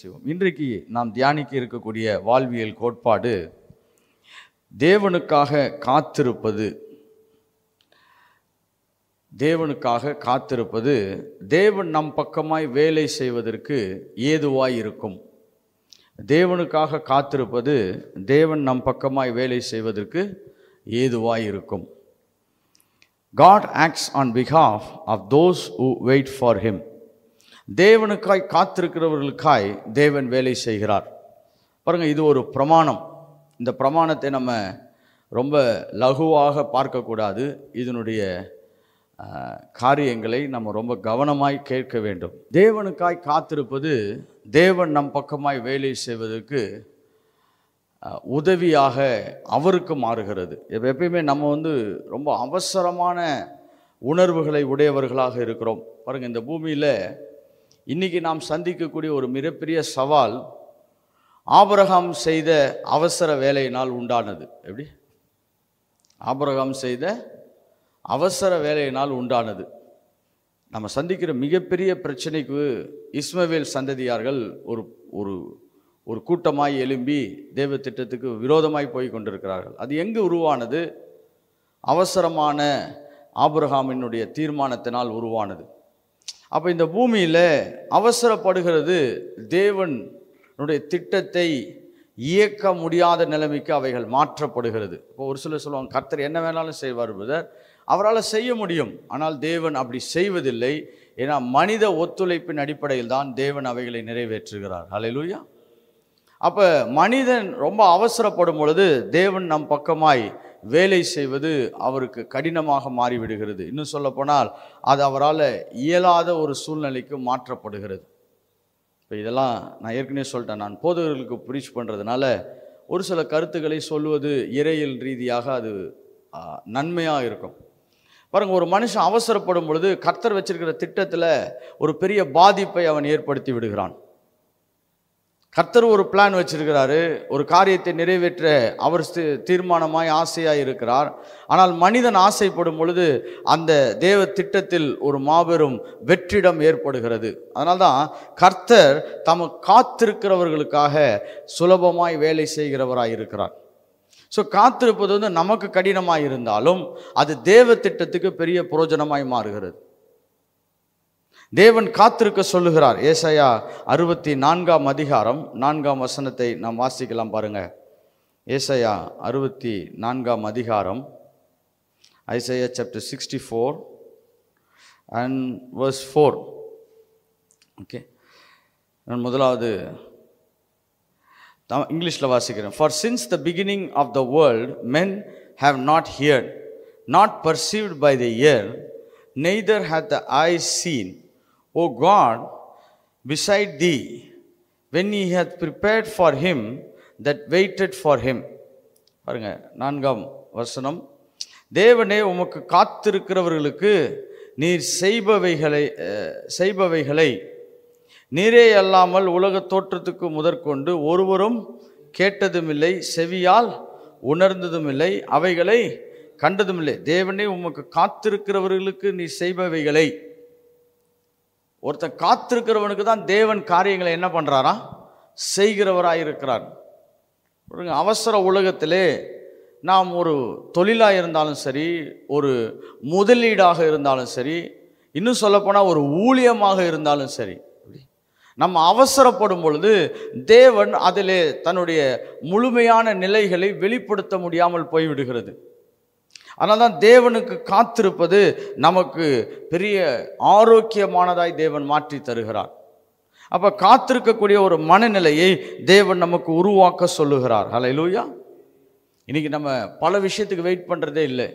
செய்வோம் இன்றைக்கு நாம் தியானிக்க இருக்கக்கூடிய வாழ்வியல் கோட்பாடு தேவனுக்காக காத்திருப்பது தேவனுக்காக காத்திருப்பது தேவன் நம் பக்கமாய் வேலை செய்வதற்கு ஏதுவாய் இருக்கும் தேவனுக்காக காத்திருப்பது தேவன் நம் பக்கமாய் வேலை செய்வதற்கு ஏதுவாய் இருக்கும் God acts on behalf of those who wait for him தேவனுக்காய் காத்திருக்கிறவர்களுக்காய் தேவன் வேலை செய்கிறார் பாருங்கள் இது ஒரு பிரமாணம் இந்த பிரமாணத்தை நம்ம ரொம்ப லகுவாக பார்க்கக்கூடாது இதனுடைய காரியங்களை நம்ம ரொம்ப கவனமாய் கேட்க வேண்டும் தேவனுக்காய் காத்திருப்பது தேவன் நம் பக்கமாய் வேலை செய்வதற்கு உதவியாக அவருக்கு மாறுகிறது எப்பயுமே நம்ம வந்து ரொம்ப அவசரமான உணர்வுகளை உடையவர்களாக இருக்கிறோம் பாருங்கள் இந்த பூமியில் இன்றைக்கி நாம் சந்திக்கக்கூடிய ஒரு மிகப்பெரிய சவால் ஆபரகாம் செய்த அவசர வேலையினால் உண்டானது எப்படி ஆபரகாம் செய்த அவசர வேலையினால் உண்டானது நம்ம சந்திக்கிற மிகப்பெரிய பிரச்சனைக்கு இஸ்மவேல் சந்ததியார்கள் ஒரு ஒரு ஒரு கூட்டமாய் எழும்பி தேவ திட்டத்துக்கு விரோதமாய் போய் கொண்டிருக்கிறார்கள் அது எங்கு உருவானது அவசரமான ஆபரகாமினுடைய தீர்மானத்தினால் உருவானது அப்போ இந்த பூமியில் அவசரப்படுகிறது தேவனுடைய திட்டத்தை இயக்க முடியாத நிலைமைக்கு அவைகள் மாற்றப்படுகிறது இப்போ ஒரு சிலர் சொல்லுவாங்க கர்த்தர் என்ன வேணாலும் செய்வார் பிரதர் அவரால் செய்ய முடியும் ஆனால் தேவன் அப்படி செய்வதில்லை ஏன்னா மனித ஒத்துழைப்பின் அடிப்படையில் தான் தேவன் அவைகளை நிறைவேற்றுகிறார் அலையிலூயா அப்போ மனிதன் ரொம்ப அவசரப்படும் பொழுது தேவன் நம் பக்கமாய் வேலை செய்வது அவருக்கு கடினமாக மாறிவிடுகிறது இன்னும் சொல்லப்போனால் அது அவரால் இயலாத ஒரு சூழ்நிலைக்கு மாற்றப்படுகிறது இப்போ இதெல்லாம் நான் ஏற்கனவே சொல்லிட்டேன் நான் போதகர்களுக்கு ப்ரீச் பண்ணுறதுனால ஒரு சில கருத்துக்களை சொல்லுவது இறையல் ரீதியாக அது நன்மையாக இருக்கும் பாருங்கள் ஒரு மனுஷன் அவசரப்படும் பொழுது கர்த்தர் வச்சிருக்கிற திட்டத்தில் ஒரு பெரிய பாதிப்பை அவன் ஏற்படுத்தி விடுகிறான் கர்த்தர் ஒரு பிளான் வச்சிருக்கிறாரு ஒரு காரியத்தை நிறைவேற்ற அவர் தீர்மானமாய் ஆசையாக இருக்கிறார் ஆனால் மனிதன் ஆசைப்படும் பொழுது அந்த தேவ திட்டத்தில் ஒரு மாபெரும் வெற்றிடம் ஏற்படுகிறது அதனால்தான் கர்த்தர் தம காத்திருக்கிறவர்களுக்காக சுலபமாய் வேலை செய்கிறவராய் இருக்கிறார் ஸோ காத்திருப்பது வந்து நமக்கு கடினமாக இருந்தாலும் அது தேவ திட்டத்துக்கு பெரிய புரோஜனமாய் மாறுகிறது தேவன் காத்திருக்க சொல்லுகிறார் ஏசையா அறுபத்தி நான்காம் அதிகாரம் நான்காம் வசனத்தை நாம் வாசிக்கலாம் பாருங்க ஏசையா அறுபத்தி நான்காம் அதிகாரம் Isaiah chapter sixty four and verse four okay நான் முதலாவது நான் இங்கிலீஷில் வாசிக்கிறேன் for since the beginning of the world men have not heard not perceived by the ear neither hath the eye seen O God, beside thee when he hath prepared for him that waited for him பாருங்க நான்காம் வசனம் தேவனே உமக்கு காத்திருக்கிறவர்களுக்கு நீர் செய்பவைகளை செய்பவைகளை நீரே அல்லாமல் உலக தோற்றத்துக்கு முதற்கொண்டு ஒருவரும் கேட்டதுமில்லை செவியால் உணர்ந்ததுமில்லை அவைகளை கண்டதுமில்லை தேவனே உமக்கு காத்திருக்கிறவர்களுக்கு நீ செய்பவைகளை ஒருத்தன் காத்திருக்கிறவனுக்கு தான் தேவன் காரியங்களை என்ன பண்ணுறாரா செய்கிறவராக இருக்கிறார் அவசர உலகத்திலே நாம் ஒரு தொழிலாக இருந்தாலும் சரி ஒரு முதலீடாக இருந்தாலும் சரி இன்னும் சொல்லப்போனால் ஒரு ஊழியமாக இருந்தாலும் சரி நம்ம அவசரப்படும் பொழுது தேவன் அதிலே தன்னுடைய முழுமையான நிலைகளை வெளிப்படுத்த முடியாமல் போய்விடுகிறது ஆனால் தான் தேவனுக்கு காத்திருப்பது நமக்கு பெரிய ஆரோக்கியமானதாய் தேவன் மாற்றி தருகிறார் அப்போ காத்திருக்கக்கூடிய ஒரு மனநிலையை தேவன் நமக்கு உருவாக்க சொல்லுகிறார் ஹலை லூயா இன்றைக்கி நம்ம பல விஷயத்துக்கு வெயிட் பண்ணுறதே இல்லை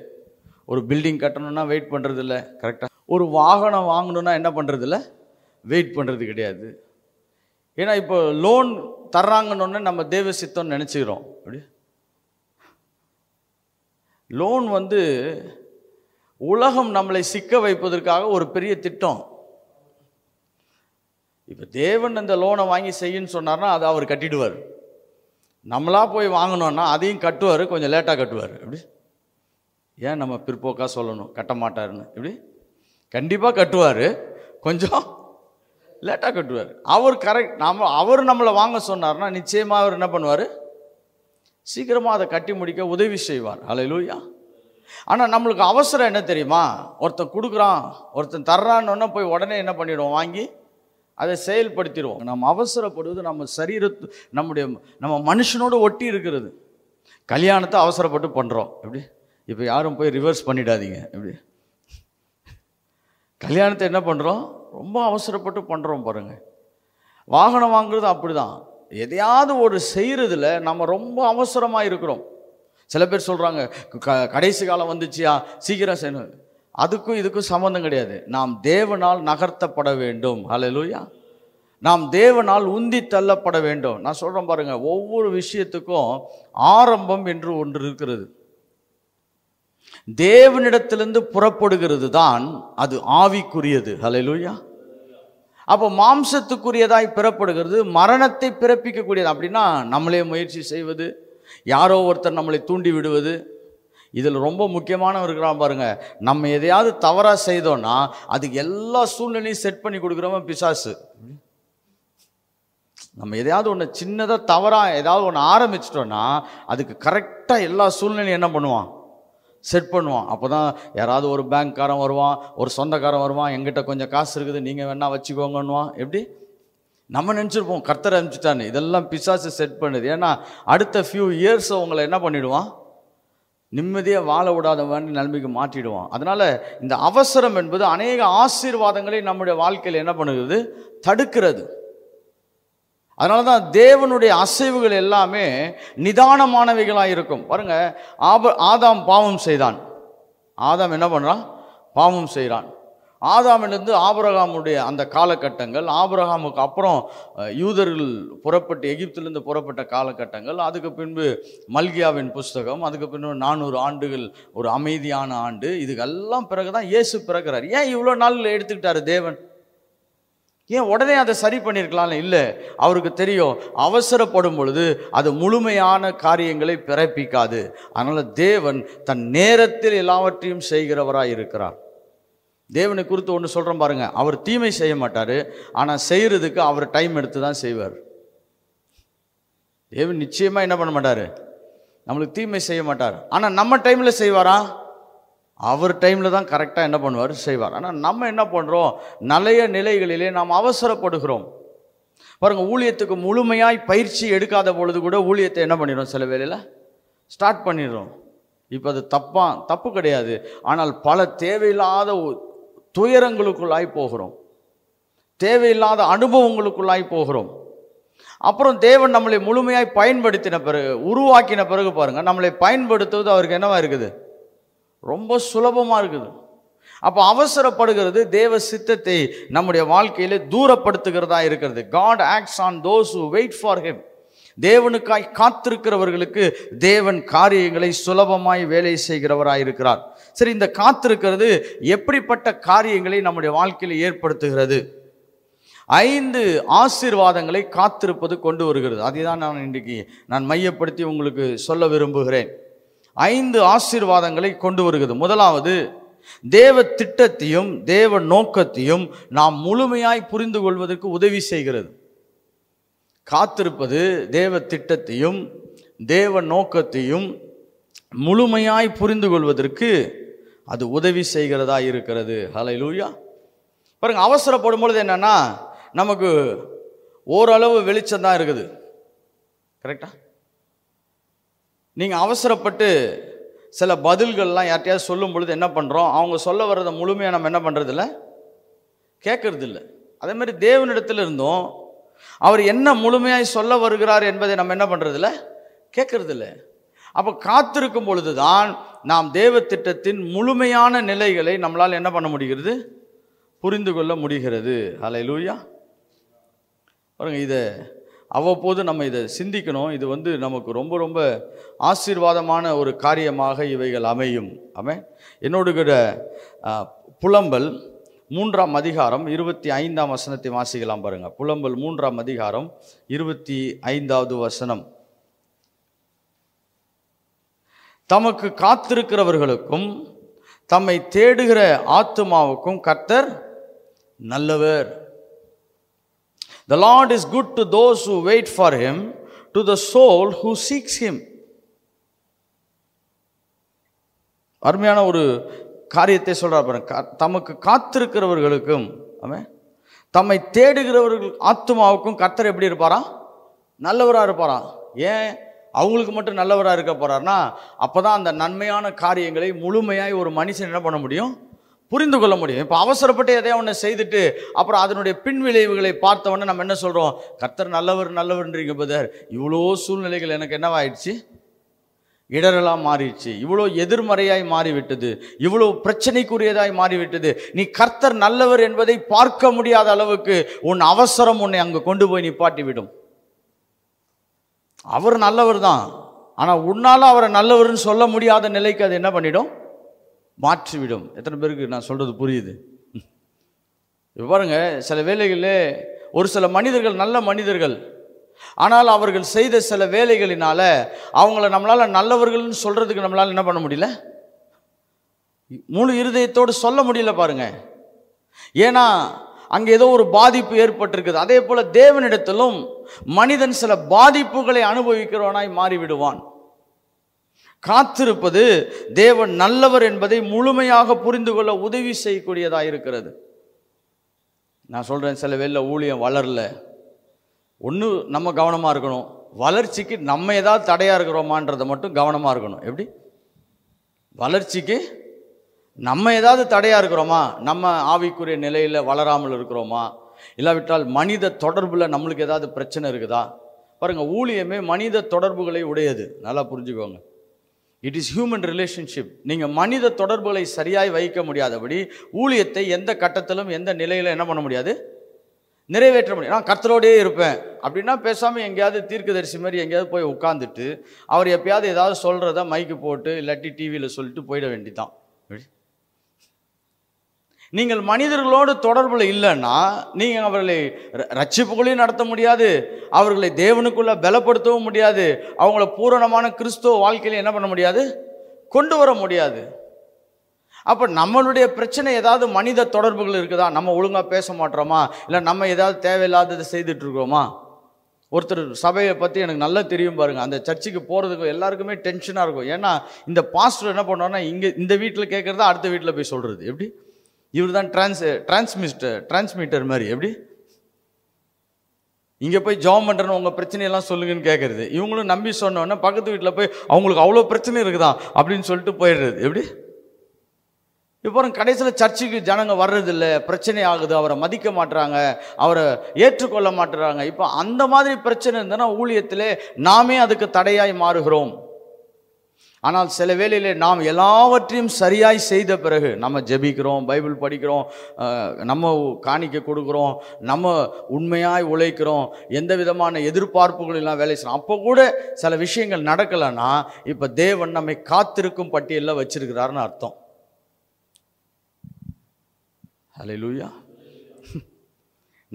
ஒரு பில்டிங் கட்டணும்னா வெயிட் பண்ணுறது இல்லை கரெக்டாக ஒரு வாகனம் வாங்கணுன்னா என்ன பண்ணுறதில்ல வெயிட் பண்ணுறது கிடையாது ஏன்னா இப்போ லோன் தர்றாங்கன்னு நம்ம தேவ சித்தம்னு நினச்சிக்கிறோம் அப்படி லோன் வந்து உலகம் நம்மளை சிக்க வைப்பதற்காக ஒரு பெரிய திட்டம் இப்போ தேவன் அந்த லோனை வாங்கி செய்யுன்னு சொன்னார்னா அதை அவர் கட்டிடுவார் நம்மளாக போய் வாங்கினோன்னா அதையும் கட்டுவார் கொஞ்சம் லேட்டாக கட்டுவார் எப்படி ஏன் நம்ம பிற்போக்காக சொல்லணும் கட்ட மாட்டாருன்னு எப்படி கண்டிப்பாக கட்டுவார் கொஞ்சம் லேட்டாக கட்டுவார் அவர் கரெக்ட் நம்ம அவர் நம்மளை வாங்க சொன்னார்னா நிச்சயமாக அவர் என்ன பண்ணுவார் சீக்கிரமாக அதை கட்டி முடிக்க உதவி செய்வார் அலையிலூயா ஆனால் நம்மளுக்கு அவசரம் என்ன தெரியுமா ஒருத்தன் கொடுக்குறான் ஒருத்தன் தர்றான்னு போய் உடனே என்ன பண்ணிவிடுவோம் வாங்கி அதை செயல்படுத்திடுவோம் நம்ம அவசரப்படுவது நம்ம சரீரத்து நம்முடைய நம்ம மனுஷனோடு ஒட்டி இருக்கிறது கல்யாணத்தை அவசரப்பட்டு பண்ணுறோம் எப்படி இப்போ யாரும் போய் ரிவர்ஸ் பண்ணிடாதீங்க எப்படி கல்யாணத்தை என்ன பண்ணுறோம் ரொம்ப அவசரப்பட்டு பண்ணுறோம் பாருங்கள் வாகனம் வாங்குறது அப்படி தான் எதையாவது ஒரு செய்கிறதுல நம்ம ரொம்ப அவசரமாக இருக்கிறோம் சில பேர் சொல்கிறாங்க க கடைசி காலம் வந்துச்சியா சீக்கிரம் செய்யணும் அதுக்கும் இதுக்கும் சம்மந்தம் கிடையாது நாம் தேவனால் நகர்த்தப்பட வேண்டும் ஹலலூயா நாம் தேவனால் உந்தி தள்ளப்பட வேண்டும் நான் சொல்கிறேன் பாருங்கள் ஒவ்வொரு விஷயத்துக்கும் ஆரம்பம் என்று ஒன்று இருக்கிறது தேவனிடத்திலிருந்து புறப்படுகிறது தான் அது ஆவிக்குரியது லூயா அப்போ மாம்சத்துக்குரியதாய் பிறப்படுகிறது மரணத்தை பிறப்பிக்கக்கூடியது அப்படின்னா நம்மளே முயற்சி செய்வது யாரோ ஒருத்தர் நம்மளை தூண்டி விடுவது இதில் ரொம்ப முக்கியமான இருக்கிறான் பாருங்கள் நம்ம எதையாவது தவறாக செய்தோன்னா அதுக்கு எல்லா சூழ்நிலையும் செட் பண்ணி கொடுக்குறவன் பிசாசு நம்ம எதையாவது ஒன்று சின்னதாக தவறாக ஏதாவது ஒன்று ஆரம்பிச்சிட்டோன்னா அதுக்கு கரெக்டாக எல்லா சூழ்நிலையும் என்ன பண்ணுவான் செட் பண்ணுவான் அப்போ தான் யாராவது ஒரு பேங்க்காரன் வருவான் ஒரு சொந்தக்காரன் வருவான் எங்கிட்ட கொஞ்சம் காசு இருக்குது நீங்கள் வேணால் வச்சுக்கோங்கன்னுவான் எப்படி நம்ம நினச்சிருப்போம் கர்த்தரை அனுப்பிச்சிட்டான்னு இதெல்லாம் பிசாசு செட் பண்ணுது ஏன்னா அடுத்த ஃபியூ இயர்ஸ் உங்களை என்ன பண்ணிவிடுவான் நிம்மதியாக வாழ விடாதவன் நிலைமைக்கு மாற்றிடுவான் அதனால் இந்த அவசரம் என்பது அநேக ஆசீர்வாதங்களை நம்முடைய வாழ்க்கையில் என்ன பண்ணுகிறது தடுக்கிறது அதனால தான் தேவனுடைய அசைவுகள் எல்லாமே நிதானமானவைகளாக இருக்கும் பாருங்கள் ஆப ஆதாம் பாவம் செய்தான் ஆதாம் என்ன பண்ணுறான் பாவம் செய்கிறான் ஆதாமிலிருந்து ஆபரகாமுடைய அந்த காலகட்டங்கள் ஆபரகாமுக்கு அப்புறம் யூதர்கள் புறப்பட்டு எகிப்திலிருந்து புறப்பட்ட காலகட்டங்கள் அதுக்கு பின்பு மல்கியாவின் புஸ்தகம் அதுக்கு பின்பு நானூறு ஆண்டுகள் ஒரு அமைதியான ஆண்டு இதுக்கெல்லாம் பிறகு தான் இயேசு பிறகுறார் ஏன் இவ்வளோ நாள் எடுத்துக்கிட்டார் தேவன் ஏன் உடனே அதை சரி பண்ணியிருக்கலாம் இல்லை அவருக்கு தெரியும் அவசரப்படும் பொழுது அது முழுமையான காரியங்களை பிறப்பிக்காது அதனால் தேவன் தன் நேரத்தில் எல்லாவற்றையும் செய்கிறவராக இருக்கிறார் தேவனை குறித்து ஒன்று சொல்கிறோம் பாருங்கள் அவர் தீமை செய்ய மாட்டார் ஆனால் செய்கிறதுக்கு அவர் டைம் எடுத்து தான் செய்வார் தேவன் நிச்சயமாக என்ன பண்ண மாட்டார் நம்மளுக்கு தீமை செய்ய மாட்டார் ஆனால் நம்ம டைமில் செய்வாரா அவர் டைமில் தான் கரெக்டாக என்ன பண்ணுவார் செய்வார் ஆனால் நம்ம என்ன பண்ணுறோம் நிறைய நிலைகளிலே நாம் அவசரப்படுகிறோம் பாருங்கள் ஊழியத்துக்கு முழுமையாய் பயிற்சி எடுக்காத பொழுது கூட ஊழியத்தை என்ன பண்ணிடுறோம் சில வேலையில் ஸ்டார்ட் பண்ணிடுறோம் இப்போ அது தப்பாக தப்பு கிடையாது ஆனால் பல தேவையில்லாத துயரங்களுக்குள்ளாய் போகிறோம் தேவையில்லாத அனுபவங்களுக்குள்ளாய் போகிறோம் அப்புறம் தேவன் நம்மளை முழுமையாய் பயன்படுத்தின பிறகு உருவாக்கின பிறகு பாருங்கள் நம்மளை பயன்படுத்துவது அவருக்கு என்னவாக இருக்குது ரொம்ப சுலபமாக இருக்குது அப்போ அவசரப்படுகிறது தேவ சித்தத்தை நம்முடைய வாழ்க்கையில் தூரப்படுத்துகிறதா இருக்கிறது God acts on those who wait for him தேவனுக்காய் காத்திருக்கிறவர்களுக்கு தேவன் காரியங்களை சுலபமாய் வேலை செய்கிறவராக இருக்கிறார் சரி இந்த காத்திருக்கிறது எப்படிப்பட்ட காரியங்களை நம்முடைய வாழ்க்கையில் ஏற்படுத்துகிறது ஐந்து ஆசீர்வாதங்களை காத்திருப்பது கொண்டு வருகிறது அதை தான் நான் இன்றைக்கு நான் மையப்படுத்தி உங்களுக்கு சொல்ல விரும்புகிறேன் ஐந்து ஆசீர்வாதங்களை கொண்டு வருகிறது முதலாவது தேவ திட்டத்தையும் தேவ நோக்கத்தையும் நாம் முழுமையாய் புரிந்து கொள்வதற்கு உதவி செய்கிறது காத்திருப்பது தேவ திட்டத்தையும் தேவ நோக்கத்தையும் முழுமையாய் புரிந்து கொள்வதற்கு அது உதவி செய்கிறதா இருக்கிறது ஹலை லூயா பாருங்க அவசரப்படும் பொழுது என்னென்னா நமக்கு ஓரளவு வெளிச்சம் தான் இருக்குது கரெக்டாக நீங்கள் அவசரப்பட்டு சில பதில்கள்லாம் யார்கிட்டையாவது சொல்லும் பொழுது என்ன பண்ணுறோம் அவங்க சொல்ல வர்றதை முழுமையாக நம்ம என்ன பண்ணுறதில்ல கேட்கறதில்ல அதேமாதிரி தேவனிடத்தில் இருந்தும் அவர் என்ன முழுமையாக சொல்ல வருகிறார் என்பதை நம்ம என்ன பண்ணுறதில்ல கேட்கறதில்ல அப்போ காத்திருக்கும் பொழுது தான் நாம் தேவ திட்டத்தின் முழுமையான நிலைகளை நம்மளால் என்ன பண்ண முடிகிறது புரிந்து கொள்ள முடிகிறது அலை லூயா பாருங்கள் இதை அவ்வப்போது நம்ம இதை சிந்திக்கணும் இது வந்து நமக்கு ரொம்ப ரொம்ப ஆசீர்வாதமான ஒரு காரியமாக இவைகள் அமையும் ஆமே கிட புலம்பல் மூன்றாம் அதிகாரம் இருபத்தி ஐந்தாம் வசனத்தை வாசிக்கலாம் பாருங்கள் புலம்பல் மூன்றாம் அதிகாரம் இருபத்தி ஐந்தாவது வசனம் தமக்கு காத்திருக்கிறவர்களுக்கும் தம்மை தேடுகிற ஆத்துமாவுக்கும் கர்த்தர் நல்லவர் the Lord is good to those who wait for him to the soul who seeks him அருமையான ஒரு காரியத்தை சொல்கிறார் பாருங்க தமக்கு காத்திருக்கிறவர்களுக்கும் அவன் தம்மை தேடுகிறவர்கள் ஆத்மாவுக்கும் கர்த்தர் எப்படி இருப்பாரா நல்லவராக இருப்பாரா ஏன் அவங்களுக்கு மட்டும் நல்லவராக இருக்க போகிறாருன்னா அப்போ தான் அந்த நன்மையான காரியங்களை முழுமையாக ஒரு மனுஷன் என்ன பண்ண முடியும் புரிந்து கொள்ள முடியும் இப்போ அவசரப்பட்டு எதையோ ஒன்று செய்துட்டு அப்புறம் அதனுடைய பின்விளைவுகளை பார்த்தவொடனே நம்ம என்ன சொல்கிறோம் கர்த்தர் நல்லவர் நல்லவர்ன்றீங்க பதர் இவ்வளோ சூழ்நிலைகள் எனக்கு என்னவாயிடுச்சு இடரலாக மாறிடுச்சு இவ்வளோ எதிர்மறையாய் மாறிவிட்டது இவ்வளோ பிரச்சனைக்குரியதாய் மாறிவிட்டது நீ கர்த்தர் நல்லவர் என்பதை பார்க்க முடியாத அளவுக்கு உன் அவசரம் உன்னை அங்கே கொண்டு போய் நிப்பாட்டிவிடும் அவர் நல்லவர் தான் ஆனால் உன்னால் அவரை நல்லவர்னு சொல்ல முடியாத நிலைக்கு அது என்ன பண்ணிடும் மாற்றிவிடும் எத்தனை பேருக்கு நான் சொல்கிறது புரியுது பாருங்க சில வேலைகளில் ஒரு சில மனிதர்கள் நல்ல மனிதர்கள் ஆனால் அவர்கள் செய்த சில வேலைகளினால் அவங்கள நம்மளால் நல்லவர்கள்னு சொல்கிறதுக்கு நம்மளால் என்ன பண்ண முடியல முழு இருதயத்தோடு சொல்ல முடியல பாருங்க ஏன்னா அங்கே ஏதோ ஒரு பாதிப்பு ஏற்பட்டிருக்குது அதே போல் தேவனிடத்திலும் மனிதன் சில பாதிப்புகளை அனுபவிக்கிறவனாய் மாறிவிடுவான் காத்திருப்பது தேவன் நல்லவர் என்பதை முழுமையாக புரிந்து கொள்ள உதவி செய்யக்கூடியதாக இருக்கிறது நான் சொல்கிறேன் சில வேலில் ஊழியம் வளரல ஒன்று நம்ம கவனமாக இருக்கணும் வளர்ச்சிக்கு நம்ம ஏதாவது தடையாக இருக்கிறோமான்றதை மட்டும் கவனமாக இருக்கணும் எப்படி வளர்ச்சிக்கு நம்ம ஏதாவது தடையாக இருக்கிறோமா நம்ம ஆவிக்குரிய நிலையில் வளராமல் இருக்கிறோமா இல்லாவிட்டால் மனித தொடர்பில் நம்மளுக்கு ஏதாவது பிரச்சனை இருக்குதா பாருங்கள் ஊழியமே மனித தொடர்புகளை உடையது நல்லா புரிஞ்சுக்கோங்க இட் இஸ் ஹியூமன் ரிலேஷன்ஷிப் நீங்கள் மனித தொடர்புகளை சரியாய் வைக்க முடியாதபடி ஊழியத்தை எந்த கட்டத்திலும் எந்த நிலையில் என்ன பண்ண முடியாது நிறைவேற்ற முடியும் நான் கர்த்தரோடையே இருப்பேன் அப்படின்னா பேசாமல் எங்கேயாவது தீர்க்கதரிசி மாதிரி எங்கேயாவது போய் உட்காந்துட்டு அவர் எப்பயாவது ஏதாவது சொல்கிறத மைக்கு போட்டு இல்லாட்டி டிவியில் சொல்லிட்டு போயிட வேண்டிதான் நீங்கள் மனிதர்களோடு தொடர்பில் இல்லைன்னா நீங்கள் அவர்களை ரட்சிப்புகளையும் நடத்த முடியாது அவர்களை தேவனுக்குள்ளே பலப்படுத்தவும் முடியாது அவங்கள பூரணமான கிறிஸ்துவ வாழ்க்கையில் என்ன பண்ண முடியாது கொண்டு வர முடியாது அப்போ நம்மளுடைய பிரச்சனை ஏதாவது மனித தொடர்புகள் இருக்குதா நம்ம ஒழுங்காக பேச மாட்டோமா இல்லை நம்ம ஏதாவது தேவையில்லாததை செய்துட்ருக்கோமா ஒருத்தர் சபையை பற்றி எனக்கு நல்லா தெரியும் பாருங்கள் அந்த சர்ச்சுக்கு போகிறதுக்கு எல்லாருக்குமே டென்ஷனாக இருக்கும் ஏன்னா இந்த பாஸ்டர் என்ன பண்ணுவோன்னா இங்கே இந்த வீட்டில் கேட்குறதா அடுத்த வீட்டில் போய் சொல்கிறது எப்படி இவர் தான் டிரான்ஸ் டிரான்ஸ்மிஸ்டர் டிரான்ஸ்மிட்டர் மாதிரி எப்படி இங்கே போய் ஜாம் பண்ணுறேன்னு உங்கள் பிரச்சனையெல்லாம் சொல்லுங்கன்னு கேட்குறது இவங்களும் நம்பி சொன்னோன்னே பக்கத்து வீட்டில் போய் அவங்களுக்கு அவ்வளோ பிரச்சனை இருக்குதான் அப்படின்னு சொல்லிட்டு போயிடுறது எப்படி இப்போ கடைசியில் சர்ச்சுக்கு ஜனங்க வர்றதில்ல பிரச்சனை ஆகுது அவரை மதிக்க மாட்டுறாங்க அவரை ஏற்றுக்கொள்ள மாட்டுறாங்க இப்போ அந்த மாதிரி பிரச்சனை இருந்ததுன்னா ஊழியத்திலே நாமே அதுக்கு தடையாய் மாறுகிறோம் ஆனால் சில வேளையில் நாம் எல்லாவற்றையும் சரியாய் செய்த பிறகு நம்ம ஜெபிக்கிறோம் பைபிள் படிக்கிறோம் நம்ம காணிக்க கொடுக்குறோம் நம்ம உண்மையாய் உழைக்கிறோம் எந்த விதமான எதிர்பார்ப்புகளெல்லாம் வேலை செய்யணும் அப்போ கூட சில விஷயங்கள் நடக்கலைன்னா இப்போ தேவன் நம்மை காத்திருக்கும் பட்டியலில் வச்சிருக்கிறாருன்னு அர்த்தம் ஹலோ லூயா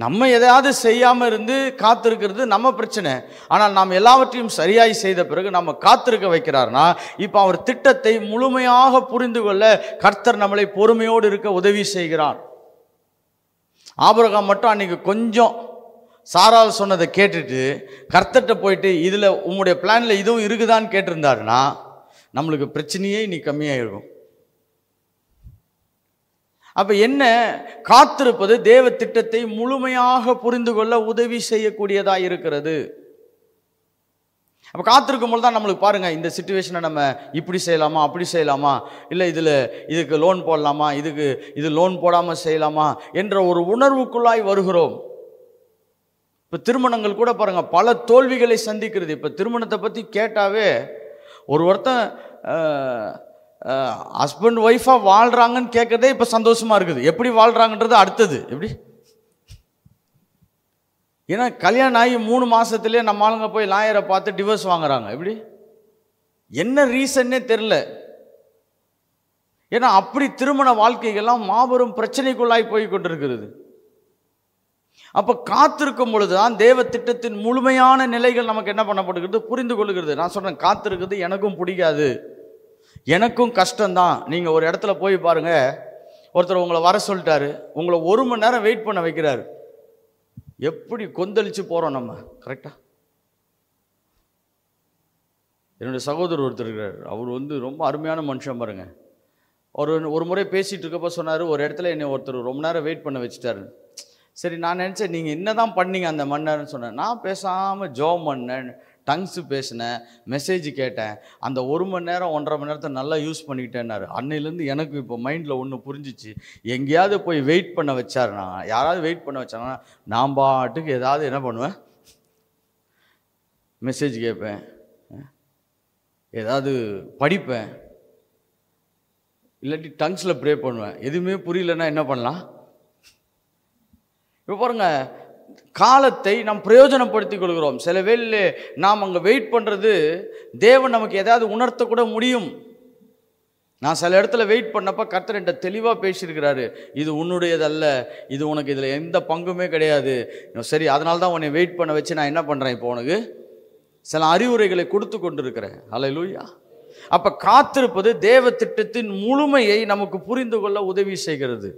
நம்ம எதையாவது செய்யாமல் இருந்து காத்திருக்கிறது நம்ம பிரச்சனை ஆனால் நாம் எல்லாவற்றையும் சரியாய் செய்த பிறகு நம்ம காத்திருக்க வைக்கிறார்னா இப்போ அவர் திட்டத்தை முழுமையாக புரிந்து கொள்ள கர்த்தர் நம்மளை பொறுமையோடு இருக்க உதவி செய்கிறார் ஆபரகம் மட்டும் அன்றைக்கி கொஞ்சம் சாரால் சொன்னதை கேட்டுட்டு கர்த்தர்கிட்ட போயிட்டு இதில் உங்களுடைய பிளானில் இதுவும் இருக்குதான்னு கேட்டிருந்தாருன்னா நம்மளுக்கு பிரச்சனையே இன்னைக்கு கம்மியாகிருக்கும் அப்போ என்ன காத்திருப்பது தேவ திட்டத்தை முழுமையாக புரிந்து கொள்ள உதவி செய்யக்கூடியதாக இருக்கிறது அப்போ காத்திருக்கும் போது தான் நம்மளுக்கு பாருங்கள் இந்த சுச்சுவேஷனை நம்ம இப்படி செய்யலாமா அப்படி செய்யலாமா இல்லை இதில் இதுக்கு லோன் போடலாமா இதுக்கு இது லோன் போடாமல் செய்யலாமா என்ற ஒரு உணர்வுக்குள்ளாய் வருகிறோம் இப்போ திருமணங்கள் கூட பாருங்கள் பல தோல்விகளை சந்திக்கிறது இப்போ திருமணத்தை பற்றி கேட்டாவே ஒரு ஒருத்தன் ஹஸ்பண்ட் ஒய்ஃபாக வாழ்கிறாங்கன்னு கேட்குறதே இப்போ சந்தோஷமாக இருக்குது எப்படி வாழ்கிறாங்கன்றது அடுத்தது எப்படி ஏன்னா கல்யாணம் ஆகி மூணு மாதத்துலேயே நம்ம ஆளுங்க போய் லாயரை பார்த்து டிவோர்ஸ் வாங்குறாங்க எப்படி என்ன ரீசன்னே தெரில ஏன்னா அப்படி திருமண வாழ்க்கைகள்லாம் மாபெரும் பிரச்சனைக்குள்ளாய் போய் கொண்டிருக்கிறது அப்போ காத்திருக்கும் பொழுது தான் தேவ திட்டத்தின் முழுமையான நிலைகள் நமக்கு என்ன பண்ணப்படுகிறது புரிந்து கொள்கிறது நான் சொல்கிறேன் காத்திருக்கிறது எனக்கும் பிடிக்காது எனக்கும் கஷ்டம்தான் நீங்கள் ஒரு இடத்துல போய் பாருங்கள் ஒருத்தர் உங்களை வர சொல்லிட்டாரு உங்களை ஒரு மணி நேரம் வெயிட் பண்ண வைக்கிறாரு எப்படி கொந்தளித்து போகிறோம் நம்ம கரெக்டாக என்னுடைய சகோதரர் ஒருத்தர் இருக்கிறார் அவர் வந்து ரொம்ப அருமையான மனுஷன் பாருங்க அவர் ஒரு முறை பேசிகிட்டு இருக்கப்போ சொன்னார் ஒரு இடத்துல என்னை ஒருத்தர் ரொம்ப நேரம் வெயிட் பண்ண வச்சுட்டாரு சரி நான் நினச்சேன் நீங்கள் என்ன தான் பண்ணீங்க அந்த மன்னர்னு சொன்னேன் நான் பேசாமல் ஜோ மன்னன் டங்ஸு பேசினேன் மெசேஜ் கேட்டேன் அந்த ஒரு மணி நேரம் ஒன்றரை மணி நேரத்தை நல்லா யூஸ் பண்ணிக்கிட்டேன்னாரு அன்னையிலேருந்து எனக்கு இப்போ மைண்டில் ஒன்று புரிஞ்சிச்சு எங்கேயாவது போய் வெயிட் பண்ண வச்சாருனா யாராவது வெயிட் பண்ண வச்சாங்கன்னா நான் பாட்டுக்கு ஏதாவது என்ன பண்ணுவேன் மெசேஜ் கேட்பேன் ஏதாவது படிப்பேன் இல்லாட்டி டங்ஸில் ப்ரே பண்ணுவேன் எதுவுமே புரியலன்னா என்ன பண்ணலாம் இப்போ பாருங்கள் காலத்தை நாம் பிரயோஜனப்படுத்திக் கொள்கிறோம் சில வேலையில் நாம் அங்கே வெயிட் பண்ணுறது தேவன் நமக்கு எதாவது உணர்த்தக்கூட முடியும் நான் சில இடத்துல வெயிட் பண்ணப்போ கர்த்தர் என்கிட்ட தெளிவாக பேசியிருக்கிறாரு இது உன்னுடையதல்ல இது உனக்கு இதில் எந்த பங்குமே கிடையாது சரி அதனால தான் உன்னை வெயிட் பண்ண வச்சு நான் என்ன பண்ணுறேன் இப்போ உனக்கு சில அறிவுரைகளை கொடுத்து கொண்டிருக்கிறேன் அலை லூயா அப்போ காத்திருப்பது தேவ திட்டத்தின் முழுமையை நமக்கு புரிந்து கொள்ள உதவி செய்கிறது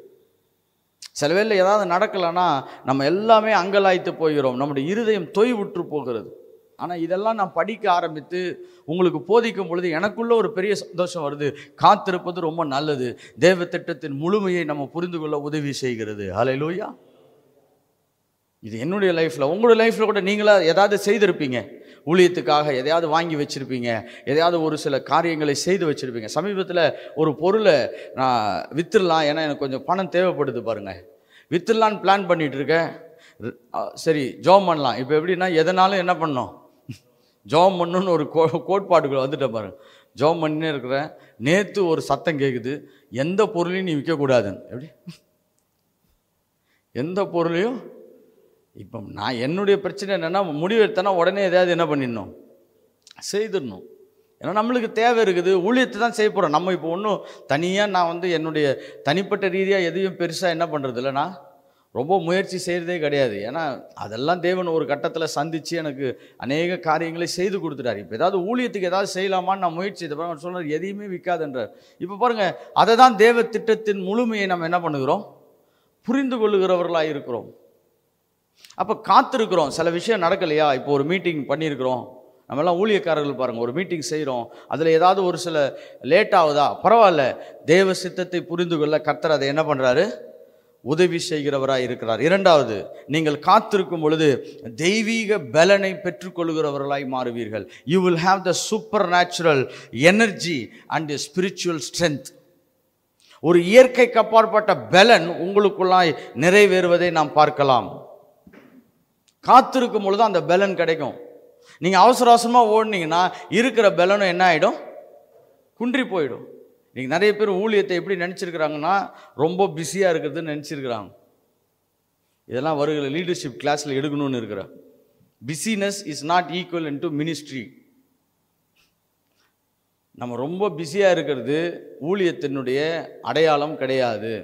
சில வேளை ஏதாவது நடக்கலைன்னா நம்ம எல்லாமே அங்கலாய்த்து போகிறோம் நம்முடைய இருதயம் தொய்வுற்று போகிறது ஆனால் இதெல்லாம் நான் படிக்க ஆரம்பித்து உங்களுக்கு போதிக்கும் பொழுது எனக்குள்ள ஒரு பெரிய சந்தோஷம் வருது காத்திருப்பது ரொம்ப நல்லது தேவ திட்டத்தின் முழுமையை நம்ம புரிந்து கொள்ள உதவி செய்கிறது ஹலை லூயா இது என்னுடைய லைஃப்பில் உங்களுடைய லைஃப்பில் கூட நீங்களாக ஏதாவது செய்திருப்பீங்க ஊழியத்துக்காக எதையாவது வாங்கி வச்சுருப்பீங்க எதையாவது ஒரு சில காரியங்களை செய்து வச்சுருப்பீங்க சமீபத்தில் ஒரு பொருளை நான் விற்றுலாம் ஏன்னா எனக்கு கொஞ்சம் பணம் தேவைப்படுது பாருங்கள் விற்றுலான்னு பிளான் பண்ணிகிட்ருக்கேன் சரி ஜோம் பண்ணலாம் இப்போ எப்படின்னா எதனாலும் என்ன பண்ணோம் ஜோம் பண்ணுன்னு ஒரு கோ கோட்பாடுகள் வந்துட்டேன் பாருங்க ஜோம் பண்ணினே இருக்கிறேன் நேற்று ஒரு சத்தம் கேட்குது எந்த பொருளையும் நீ விற்கக்கூடாதுன்னு எப்படி எந்த பொருளையும் இப்போ நான் என்னுடைய பிரச்சனை என்னென்னா முடிவு எடுத்தனா உடனே எதாவது என்ன பண்ணிடணும் செய்திடணும் ஏன்னா நம்மளுக்கு தேவை இருக்குது ஊழியத்தை தான் செய்ய போகிறோம் நம்ம இப்போ ஒன்றும் தனியாக நான் வந்து என்னுடைய தனிப்பட்ட ரீதியாக எதையும் பெருசாக என்ன பண்ணுறது இல்லைனா ரொம்ப முயற்சி செய்கிறதே கிடையாது ஏன்னா அதெல்லாம் தேவன் ஒரு கட்டத்தில் சந்தித்து எனக்கு அநேக காரியங்களை செய்து கொடுத்துட்டார் இப்போ ஏதாவது ஊழியத்துக்கு ஏதாவது செய்யலாமான்னு நான் முயற்சி இதை பாருங்க சொல்கிறார் எதையுமே விற்காதுன்றார் இப்போ பாருங்கள் அதை தான் தேவ திட்டத்தின் முழுமையை நம்ம என்ன பண்ணுகிறோம் புரிந்து கொள்ளுகிறவர்களாக இருக்கிறோம் அப்போ காத்திருக்கிறோம் சில விஷயம் நடக்கலையா இப்போ ஒரு மீட்டிங் பண்ணியிருக்கிறோம் நம்மலாம் ஊழியக்காரர்கள் பாருங்கள் ஒரு மீட்டிங் செய்கிறோம் அதில் ஏதாவது ஒரு சில லேட் ஆகுதா பரவாயில்ல தேவ சித்தத்தை புரிந்து கொள்ள கர்த்தர் அதை என்ன பண்ணுறாரு உதவி செய்கிறவராக இருக்கிறார் இரண்டாவது நீங்கள் காத்திருக்கும் பொழுது தெய்வீக பலனை பெற்றுக்கொள்கிறவர்களாய் மாறுவீர்கள் you will have the super natural energy and spiritual strength ஒரு இயற்கைக்கு அப்பாற்பட்ட பலன் உங்களுக்குள்ளாய் நிறைவேறுவதை நாம் பார்க்கலாம் காத்திருக்கும் பொழுது அந்த பலன் கிடைக்கும் நீங்கள் அவசர அவசரமாக ஓடினீங்கன்னா இருக்கிற பலனும் என்ன ஆகிடும் குன்றி போயிடும் நீங்கள் நிறைய பேர் ஊழியத்தை எப்படி நினச்சிருக்கிறாங்கன்னா ரொம்ப பிஸியாக இருக்கிறதுன்னு நினச்சிருக்கிறாங்க இதெல்லாம் வருகிற லீடர்ஷிப் கிளாஸில் எடுக்கணும்னு இருக்கிற business is not equal to ministry நம்ம ரொம்ப பிஸியாக இருக்கிறது ஊழியத்தினுடைய அடையாளம் கிடையாது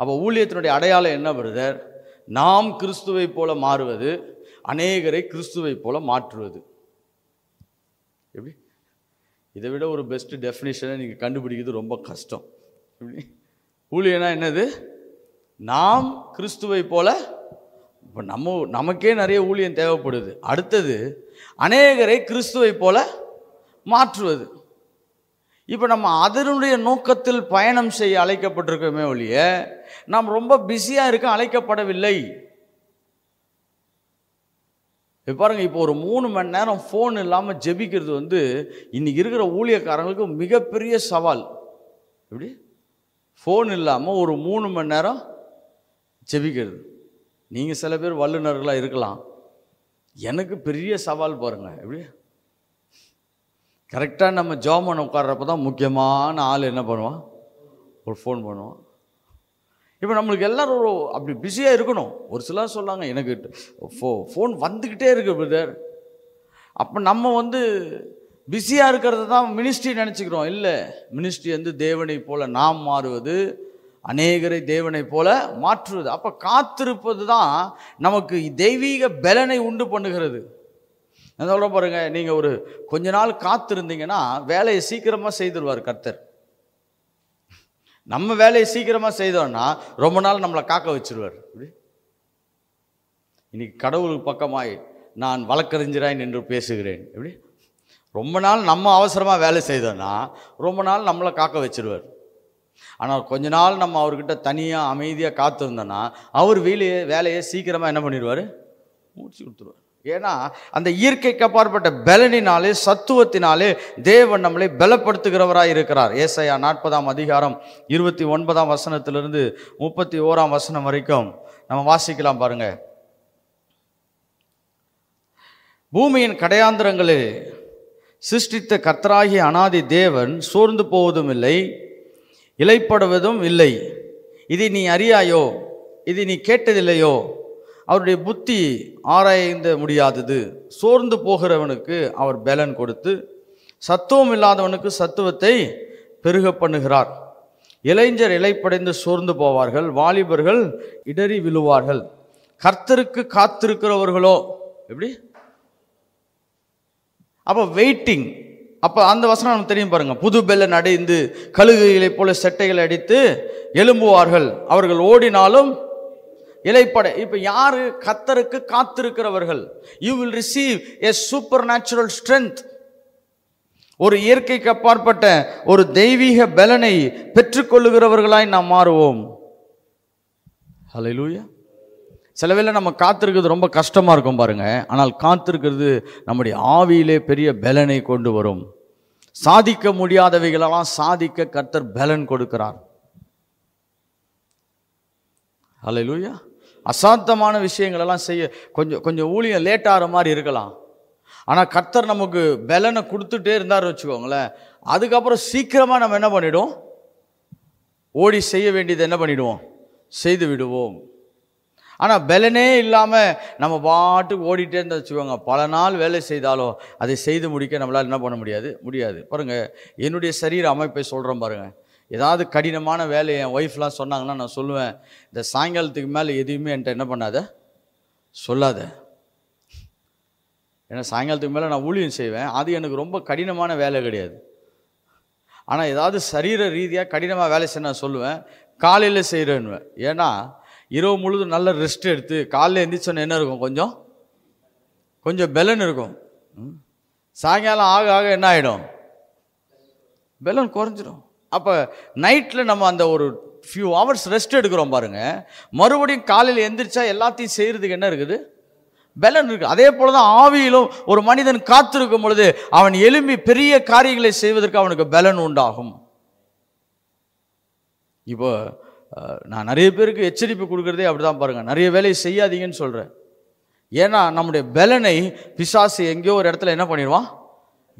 அப்போ ஊழியத்தினுடைய அடையாளம் என்ன பிரதர் நாம் கிறிஸ்துவை போல மாறுவது அநேகரை கிறிஸ்துவை போல மாற்றுவது எப்படி இதை விட ஒரு பெஸ்ட்டு டெஃபினேஷனை நீங்கள் கண்டுபிடிக்கிறது ரொம்ப கஷ்டம் எப்படி ஊழியனா என்னது நாம் கிறிஸ்துவை போல இப்போ நம்ம நமக்கே நிறைய ஊழியம் தேவைப்படுது அடுத்தது அநேகரை கிறிஸ்துவை போல மாற்றுவது இப்போ நம்ம அதனுடைய நோக்கத்தில் பயணம் செய்ய அழைக்கப்பட்டிருக்கோமே ஒழிய நாம் ரொம்ப பிஸியாக இருக்க அழைக்கப்படவில்லை இப்போ பாருங்கள் இப்போ ஒரு மூணு மணி நேரம் ஃபோன் இல்லாமல் ஜெபிக்கிறது வந்து இன்றைக்கி இருக்கிற ஊழியக்காரங்களுக்கு மிகப்பெரிய சவால் எப்படி ஃபோன் இல்லாமல் ஒரு மூணு மணி நேரம் ஜெபிக்கிறது நீங்கள் சில பேர் வல்லுநர்களாக இருக்கலாம் எனக்கு பெரிய சவால் பாருங்கள் எப்படி கரெக்டாக நம்ம ஜோமன் பண்ண உட்கார்றப்ப தான் முக்கியமான ஆள் என்ன பண்ணுவான் ஒரு ஃபோன் பண்ணுவான் இப்போ நம்மளுக்கு எல்லோரும் ஒரு அப்படி பிஸியாக இருக்கணும் ஒரு சிலர் சொல்லாங்க எனக்கு ஃபோ ஃபோன் வந்துக்கிட்டே இருக்குது பிரதர் அப்போ நம்ம வந்து பிஸியாக இருக்கிறத தான் மினிஸ்ட்ரி நினச்சிக்கிறோம் இல்லை மினிஸ்ட்ரி வந்து தேவனை போல் நாம் மாறுவது அநேகரை தேவனை போல மாற்றுவது அப்போ காத்திருப்பது தான் நமக்கு தெய்வீக பலனை உண்டு பண்ணுகிறது நான் சொல்ல பாருங்க நீங்கள் ஒரு கொஞ்ச நாள் காத்திருந்தீங்கன்னா வேலையை சீக்கிரமாக செய்திருவார் கர்த்தர் நம்ம வேலையை சீக்கிரமாக செய்தோம்னா ரொம்ப நாள் நம்மளை காக்க வச்சிருவார் இன்னைக்கு கடவுள் பக்கமாய் நான் வழக்கறிஞராய் நின்று பேசுகிறேன் எப்படி ரொம்ப நாள் நம்ம அவசரமாக வேலை செய்தோன்னா ரொம்ப நாள் நம்மளை காக்க வச்சிருவார் ஆனால் கொஞ்ச நாள் நம்ம அவர்கிட்ட தனியாக அமைதியாக காத்திருந்தோன்னா அவர் வீலையே வேலையை சீக்கிரமாக என்ன பண்ணிடுவார் முடிச்சு கொடுத்துருவார் ஏன்னா அந்த இயற்கைக்கு அப்பாற்பட்ட பலனினாலே சத்துவத்தினாலே தேவன் நம்மளை பலப்படுத்துகிறவராக இருக்கிறார் ஏசையா நாற்பதாம் அதிகாரம் இருபத்தி ஒன்பதாம் வசனத்திலிருந்து முப்பத்தி ஓராம் வசனம் வரைக்கும் நம்ம வாசிக்கலாம் பாருங்க பூமியின் கடையாந்திரங்களில் சிருஷ்டித்த கத்தராகிய அனாதி தேவன் சோர்ந்து போவதும் இல்லை இலைப்படுவதும் இல்லை இது நீ அறியாயோ இது நீ கேட்டதில்லையோ அவருடைய புத்தி ஆராய்ந்த முடியாதது சோர்ந்து போகிறவனுக்கு அவர் பலன் கொடுத்து சத்துவம் இல்லாதவனுக்கு சத்துவத்தை பெருக பண்ணுகிறார் இளைஞர் இலைப்படைந்து சோர்ந்து போவார்கள் வாலிபர்கள் இடறி விழுவார்கள் கர்த்தருக்கு காத்திருக்கிறவர்களோ எப்படி அப்போ வெயிட்டிங் அப்போ அந்த வசனம் நமக்கு தெரியும் பாருங்கள் புது பெல்லன் அடைந்து கழுகுகளை போல செட்டைகளை அடித்து எழும்புவார்கள் அவர்கள் ஓடினாலும் இலைப்படை இப்போ யார் கத்தருக்கு காத்திருக்கிறவர்கள் you will receive a super natural strength ஒரு இயற்கைக்கு அப்பாற்பட்ட ஒரு தெய்வீக பலனை பெற்றுக்கொள்ளுகிறவர்களாய் நாம் மாறுவோம் ஹலோ சில வேளை நம்ம காத்திருக்கிறது ரொம்ப கஷ்டமாக இருக்கும் பாருங்கள் ஆனால் காத்திருக்கிறது நம்முடைய ஆவியிலே பெரிய பலனை கொண்டு வரும் சாதிக்க முடியாதவைகளெல்லாம் சாதிக்க கர்த்தர் பலன் கொடுக்கிறார் ஹலோ லூயா அசாத்தமான விஷயங்களெல்லாம் செய்ய கொஞ்சம் கொஞ்சம் ஊழியம் லேட் ஆகிற மாதிரி இருக்கலாம் ஆனால் கர்த்தர் நமக்கு பலனை கொடுத்துட்டே இருந்தார் வச்சுக்கோங்களேன் அதுக்கப்புறம் சீக்கிரமாக நம்ம என்ன பண்ணிவிடுவோம் ஓடி செய்ய வேண்டியது என்ன பண்ணிவிடுவோம் செய்து விடுவோம் ஆனால் பலனே இல்லாமல் நம்ம பாட்டு ஓடிட்டே இருந்தால் வச்சுக்கோங்க பல நாள் வேலை செய்தாலோ அதை செய்து முடிக்க நம்மளால் என்ன பண்ண முடியாது முடியாது பாருங்கள் என்னுடைய சரீர அமைப்பை சொல்கிறோம் பாருங்கள் ஏதாவது கடினமான வேலை என் ஒய்ஃப்லாம் சொன்னாங்கன்னா நான் சொல்லுவேன் இந்த சாயங்காலத்துக்கு மேலே எதுவுமே என்கிட்ட என்ன பண்ணாத சொல்லாத ஏன்னா சாயங்காலத்துக்கு மேலே நான் ஊழியம் செய்வேன் அது எனக்கு ரொம்ப கடினமான வேலை கிடையாது ஆனால் ஏதாவது சரீர ரீதியாக கடினமாக வேலை செய்ய நான் சொல்லுவேன் காலையில் செய்கிறேன்னுவேன் ஏன்னா இரவு முழுதும் நல்ல ரெஸ்ட் எடுத்து காலையில் எந்திரிச்சோன்னு என்ன இருக்கும் கொஞ்சம் கொஞ்சம் பெலன் இருக்கும் சாயங்காலம் ஆக ஆக என்ன ஆகிடும் பெலன் குறைஞ்சிடும் அப்போ நைட்டில் நம்ம அந்த ஒரு ஃபியூ ஹவர்ஸ் ரெஸ்ட் எடுக்கிறோம் பாருங்கள் மறுபடியும் காலையில் எந்திரிச்சா எல்லாத்தையும் செய்கிறதுக்கு என்ன இருக்குது பலன் இருக்குது அதே போல் தான் ஆவியிலும் ஒரு மனிதன் காத்திருக்கும் பொழுது அவன் எலும்பி பெரிய காரியங்களை செய்வதற்கு அவனுக்கு பலன் உண்டாகும் இப்போ நான் நிறைய பேருக்கு எச்சரிப்பு கொடுக்குறதே அப்படி தான் பாருங்கள் நிறைய வேலையை செய்யாதீங்கன்னு சொல்கிறேன் ஏன்னா நம்முடைய பலனை பிசாசு எங்கேயோ ஒரு இடத்துல என்ன பண்ணிடுவான்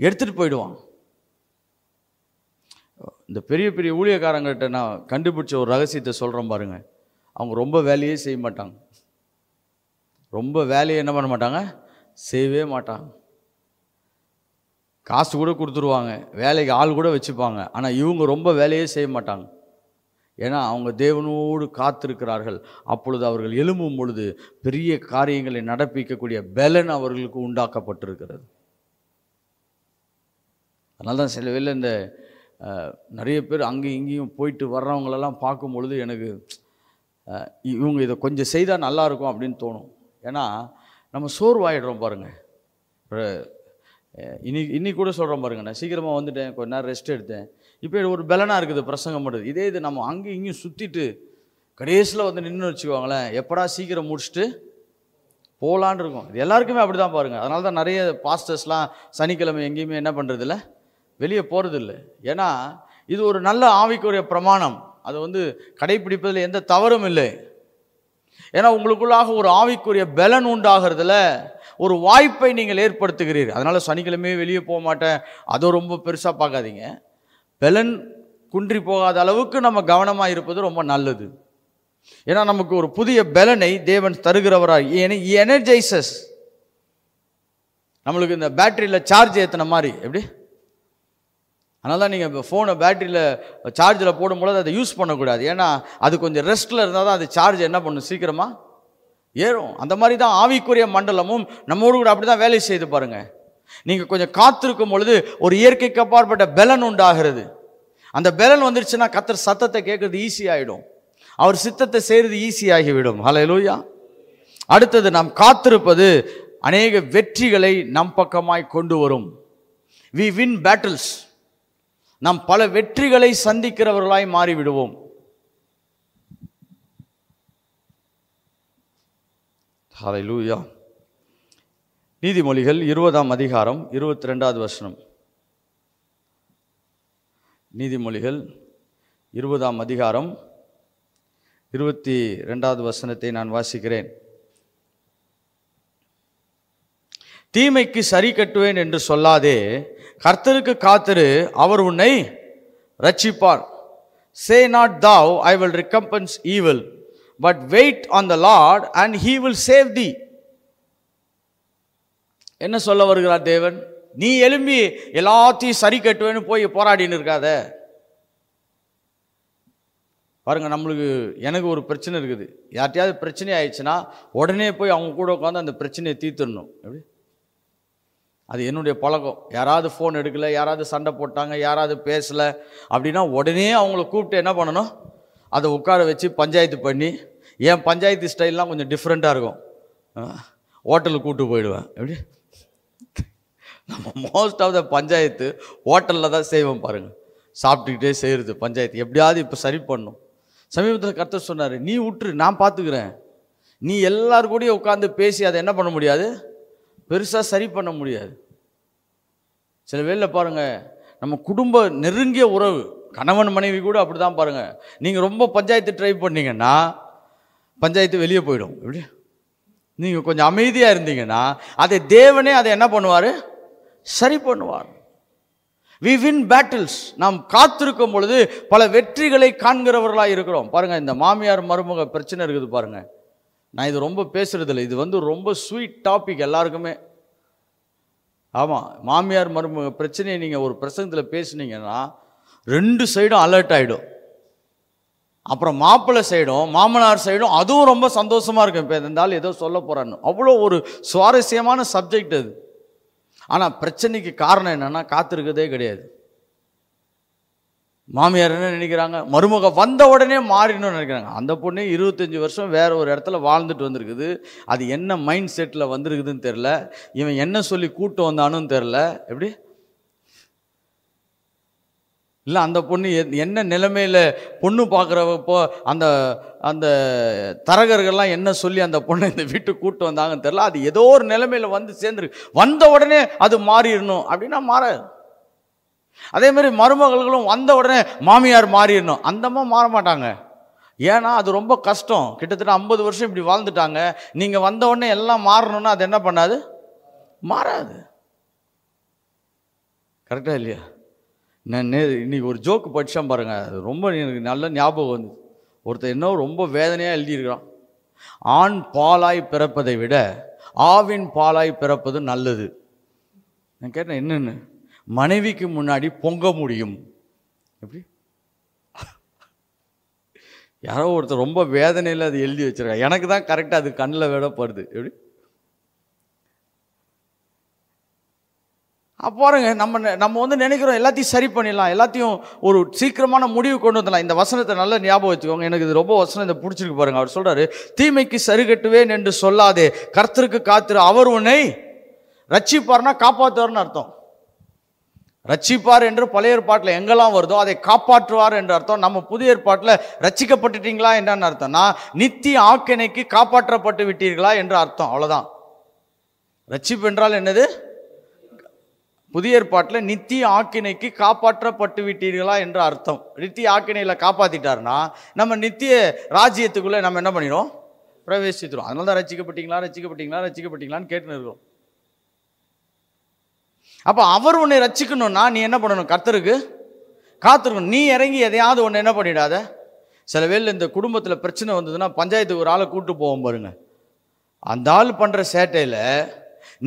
எடுத்துகிட்டு போயிடுவான் இந்த பெரிய பெரிய ஊழியக்காரங்கள்ட்ட நான் கண்டுபிடிச்ச ஒரு ரகசியத்தை சொல்கிறேன் பாருங்கள் அவங்க ரொம்ப வேலையே செய்ய மாட்டாங்க ரொம்ப வேலையை என்ன பண்ண மாட்டாங்க செய்யவே மாட்டாங்க காசு கூட கொடுத்துருவாங்க வேலைக்கு ஆள் கூட வச்சுப்பாங்க ஆனால் இவங்க ரொம்ப வேலையே செய்ய மாட்டாங்க ஏன்னா அவங்க தேவனோடு காத்திருக்கிறார்கள் அப்பொழுது அவர்கள் எழும்பும் பொழுது பெரிய காரியங்களை நடப்பிக்கக்கூடிய பலன் அவர்களுக்கு உண்டாக்கப்பட்டிருக்கிறது அதனால தான் சில வேலை இந்த நிறைய பேர் அங்கேயும் இங்கேயும் போயிட்டு வர்றவங்களெல்லாம் பார்க்கும் பொழுது எனக்கு இவங்க இதை கொஞ்சம் செய்தால் நல்லாயிருக்கும் அப்படின்னு தோணும் ஏன்னா நம்ம சோர்வாயிடுறோம் பாருங்கள் இனி இன்னி கூட சொல்கிறோம் பாருங்க நான் சீக்கிரமாக வந்துட்டேன் கொஞ்ச நேரம் ரெஸ்ட் எடுத்தேன் இப்போ ஒரு பலனாக இருக்குது பிரசங்கம் பண்ணுறது இதே இது நம்ம அங்கேயும் இங்கேயும் சுற்றிட்டு கடைசியில் வந்து நின்று வச்சுக்கோங்களேன் எப்படா சீக்கிரம் முடிச்சுட்டு போகலான் இருக்கும் இது எல்லாருக்குமே அப்படி தான் பாருங்கள் அதனால தான் நிறைய பாஸ்டர்ஸ்லாம் சனிக்கிழமை எங்கேயுமே என்ன பண்ணுறதில்ல வெளியே போகிறதில்ல ஏன்னா இது ஒரு நல்ல ஆவிக்குரிய பிரமாணம் அதை வந்து கடைபிடிப்பதில் எந்த தவறும் இல்லை ஏன்னா உங்களுக்குள்ளாக ஒரு ஆவிக்குரிய பலன் உண்டாகிறதுல ஒரு வாய்ப்பை நீங்கள் ஏற்படுத்துகிறீர்கள் அதனால் சனிக்கிழமையே வெளியே போக மாட்டேன் அதை ரொம்ப பெருசாக பார்க்காதீங்க பலன் குன்றி போகாத அளவுக்கு நம்ம கவனமாக இருப்பது ரொம்ப நல்லது ஏன்னா நமக்கு ஒரு புதிய பலனை தேவன் தருகிறவராக எனர்ஜைசஸ் நம்மளுக்கு இந்த பேட்டரியில் சார்ஜ் ஏற்றின மாதிரி எப்படி அதனால தான் நீங்கள் இப்போ ஃபோனை பேட்டரியில் சார்ஜில் போடும்பொழுது அதை யூஸ் பண்ணக்கூடாது ஏன்னா அது கொஞ்சம் ரெஸ்ட்டில் இருந்தால் தான் அது சார்ஜ் என்ன பண்ணும் சீக்கிரமாக ஏறும் அந்த மாதிரி தான் ஆவிக்குரிய மண்டலமும் நம்மோடு கூட அப்படி தான் வேலை செய்து பாருங்கள் நீங்கள் கொஞ்சம் காத்திருக்கும் பொழுது ஒரு இயற்கைக்கு அப்பாற்பட்ட பலன் உண்டாகிறது அந்த பலன் வந்துருச்சுன்னா கத்தர் சத்தத்தை கேட்குறது ஈஸியாகிடும் அவர் சித்தத்தை செய்கிறது ஈஸியாகிவிடும் லூயா அடுத்தது நாம் காத்திருப்பது அநேக வெற்றிகளை நம் பக்கமாய் கொண்டு வரும் வி வின் பேட்டில்ஸ் நாம் பல வெற்றிகளை சந்திக்கிறவர்களாய் மாறிவிடுவோம் ஹலை நீதிமொழிகள் இருபதாம் அதிகாரம் இருபத்தி ரெண்டாவது வசனம் நீதிமொழிகள் இருபதாம் அதிகாரம் இருபத்தி ரெண்டாவது வசனத்தை நான் வாசிக்கிறேன் தீமைக்கு சரி கட்டுவேன் என்று சொல்லாதே கர்த்தருக்கு காத்திரு அவர் உன்னை ரட்சிப்பார் say not thou I will recompense evil but wait on the Lord and he will save the என்ன சொல்ல வருகிறார் தேவன் நீ எழும்பி எல்லாத்தையும் சரி கட்டுவேன்னு போய் போராடின்னு இருக்காத பாருங்கள் நம்மளுக்கு எனக்கு ஒரு பிரச்சனை இருக்குது யார்ட்டையாவது பிரச்சனை ஆயிடுச்சுன்னா உடனே போய் அவங்க கூட உட்காந்து அந்த பிரச்சனையை தீர்த்துடணும் எப்படி அது என்னுடைய பழக்கம் யாராவது ஃபோன் எடுக்கலை யாராவது சண்டை போட்டாங்க யாராவது பேசலை அப்படின்னா உடனே அவங்கள கூப்பிட்டு என்ன பண்ணணும் அதை உட்கார வச்சு பஞ்சாயத்து பண்ணி என் பஞ்சாயத்து ஸ்டைல்லாம் கொஞ்சம் டிஃப்ரெண்ட்டாக இருக்கும் ஹோட்டலுக்கு கூப்பிட்டு போயிடுவேன் எப்படி நம்ம மோஸ்ட் ஆஃப் த பஞ்சாயத்து ஹோட்டலில் தான் செய்வோம் பாருங்கள் சாப்பிட்டுக்கிட்டே செய்கிறது பஞ்சாயத்து எப்படியாவது இப்போ சரி பண்ணும் சமீபத்தில் கருத்து சொன்னார் நீ விட்டுரு நான் பார்த்துக்கிறேன் நீ எல்லாரு கூடயும் உட்காந்து பேசி அதை என்ன பண்ண முடியாது பெருசாக சரி பண்ண முடியாது சில வேளில் பாருங்கள் நம்ம குடும்ப நெருங்கிய உறவு கணவன் மனைவி கூட அப்படி தான் பாருங்கள் நீங்கள் ரொம்ப பஞ்சாயத்து ட்ரை பண்ணிங்கன்னா பஞ்சாயத்து வெளியே போயிடும் எப்படி நீங்கள் கொஞ்சம் அமைதியாக இருந்தீங்கன்னா அதை தேவனே அதை என்ன பண்ணுவார் சரி பண்ணுவார் வி வின் பேட்டில்ஸ் நாம் காத்திருக்கும் பொழுது பல வெற்றிகளை காண்கிறவர்களாக இருக்கிறோம் பாருங்கள் இந்த மாமியார் மருமக பிரச்சனை இருக்குது பாருங்கள் நான் இது ரொம்ப பேசுறதில்ல இது வந்து ரொம்ப ஸ்வீட் டாபிக் எல்லாருக்குமே ஆமாம் மாமியார் மருமக பிரச்சனையை நீங்கள் ஒரு பிரசங்கத்தில் பேசுனீங்கன்னா ரெண்டு சைடும் அலர்ட் ஆகிடும் அப்புறம் மாப்பிள்ளை சைடும் மாமனார் சைடும் அதுவும் ரொம்ப சந்தோஷமாக இருக்கும் இப்போ இருந்தாலும் ஏதோ சொல்ல போகிறான்னு அவ்வளோ ஒரு சுவாரஸ்யமான சப்ஜெக்ட் அது ஆனால் பிரச்சனைக்கு காரணம் என்னென்னா காத்திருக்கதே கிடையாது மாமியார் என்ன நினைக்கிறாங்க மருமக வந்த உடனே மாறிடணும்னு நினைக்கிறாங்க அந்த பொண்ணு இருபத்தஞ்சி வருஷம் வேறு ஒரு இடத்துல வாழ்ந்துட்டு வந்திருக்குது அது என்ன மைண்ட் செட்டில் வந்திருக்குதுன்னு தெரில இவன் என்ன சொல்லி கூட்டு வந்தானுன்னு தெரில எப்படி இல்லை அந்த பொண்ணு என்ன நிலைமையில் பொண்ணு பார்க்குறப்போ அந்த அந்த தரகர்கள்லாம் என்ன சொல்லி அந்த பொண்ணை இந்த வீட்டுக்கு கூப்பிட்டு வந்தாங்கன்னு தெரில அது ஏதோ ஒரு நிலைமையில் வந்து சேர்ந்துருக்கு வந்த உடனே அது மாறிடணும் அப்படின்னா மாற அதே மாதிரி மருமகள்களும் வந்த உடனே மாமியார் மாறிடணும் அந்தம்மா மாற மாட்டாங்க ஏன்னா அது ரொம்ப கஷ்டம் கிட்டத்தட்ட ஐம்பது வருஷம் இப்படி வாழ்ந்துட்டாங்க நீங்கள் வந்த உடனே எல்லாம் மாறணும்னா அது என்ன பண்ணாது மாறாது கரெக்டாக இல்லையா நான் நே இன்றைக்கி ஒரு ஜோக்கு படித்தேன் பாருங்கள் அது ரொம்ப எனக்கு நல்ல ஞாபகம் வந்து ஒருத்தர் என்ன ரொம்ப வேதனையாக எழுதியிருக்கிறான் ஆண் பாலாய் பிறப்பதை விட ஆவின் பாலாய் பிறப்பது நல்லது நான் கேட்டேன் என்னென்னு மனைவிக்கு முன்னாடி பொங்க முடியும் எப்படி யாரோ ஒருத்தர் ரொம்ப வேதனையில் அது எழுதி வச்சுருக்கா எனக்கு தான் கரெக்டாக அது கண்ணில் விடப்படுது எப்படி பாருங்க நம்ம நம்ம வந்து நினைக்கிறோம் எல்லாத்தையும் சரி பண்ணிடலாம் எல்லாத்தையும் ஒரு சீக்கிரமான முடிவு கொண்டு வந்துடலாம் இந்த வசனத்தை நல்லா ஞாபகம் வச்சுக்கோங்க எனக்கு இது ரொம்ப வசனம் இதை பிடிச்சிருக்கு பாருங்க அவர் சொல்கிறாரு தீமைக்கு சரி கட்டுவேன் என்று சொல்லாதே கர்த்தருக்கு காத்திரு அவர் உன்னை ரட்சிப்பாருன்னா காப்பாற்றுவார்னு அர்த்தம் ரட்சிப்பார் என்று பழைய ஏற்பாட்டில் எங்கெல்லாம் வருதோ அதை காப்பாற்றுவார் என்ற அர்த்தம் நம்ம புதிய ஏற்பாட்டில் ரட்சிக்கப்பட்டுட்டீங்களா என்னன்னு அர்த்தம்னா நித்திய ஆக்கினைக்கு காப்பாற்றப்பட்டு விட்டீர்களா என்ற அர்த்தம் அவ்வளோதான் ரட்சிப்பு என்றால் என்னது புதிய ஏற்பாட்டில் நித்திய ஆக்கினைக்கு காப்பாற்றப்பட்டு விட்டீர்களா என்ற அர்த்தம் நித்திய ஆக்கினையில் காப்பாற்றிட்டாருன்னா நம்ம நித்திய ராஜ்யத்துக்குள்ளே நம்ம என்ன பண்ணிடும் பிரவேசித்துடும் அதனால தான் ரசிக்கப்பட்டீங்களா ரசிக்கப்பட்டீங்களா ரசிக்கப்பட்டீங்களான்னு கேட்டுன்னு இருக்கோம் அப்போ அவர் உன்னை ரச்சிக்கணும்னா நீ என்ன பண்ணணும் கர்த்தருக்கு காத்திருக்கணும் நீ இறங்கி எதையாவது ஒன்று என்ன பண்ணிடாத சில வேளில் இந்த குடும்பத்தில் பிரச்சனை வந்ததுன்னா பஞ்சாயத்துக்கு ஒரு ஆளை கூப்பிட்டு போவோம் பாருங்க அந்த ஆள் பண்ணுற சேட்டையில்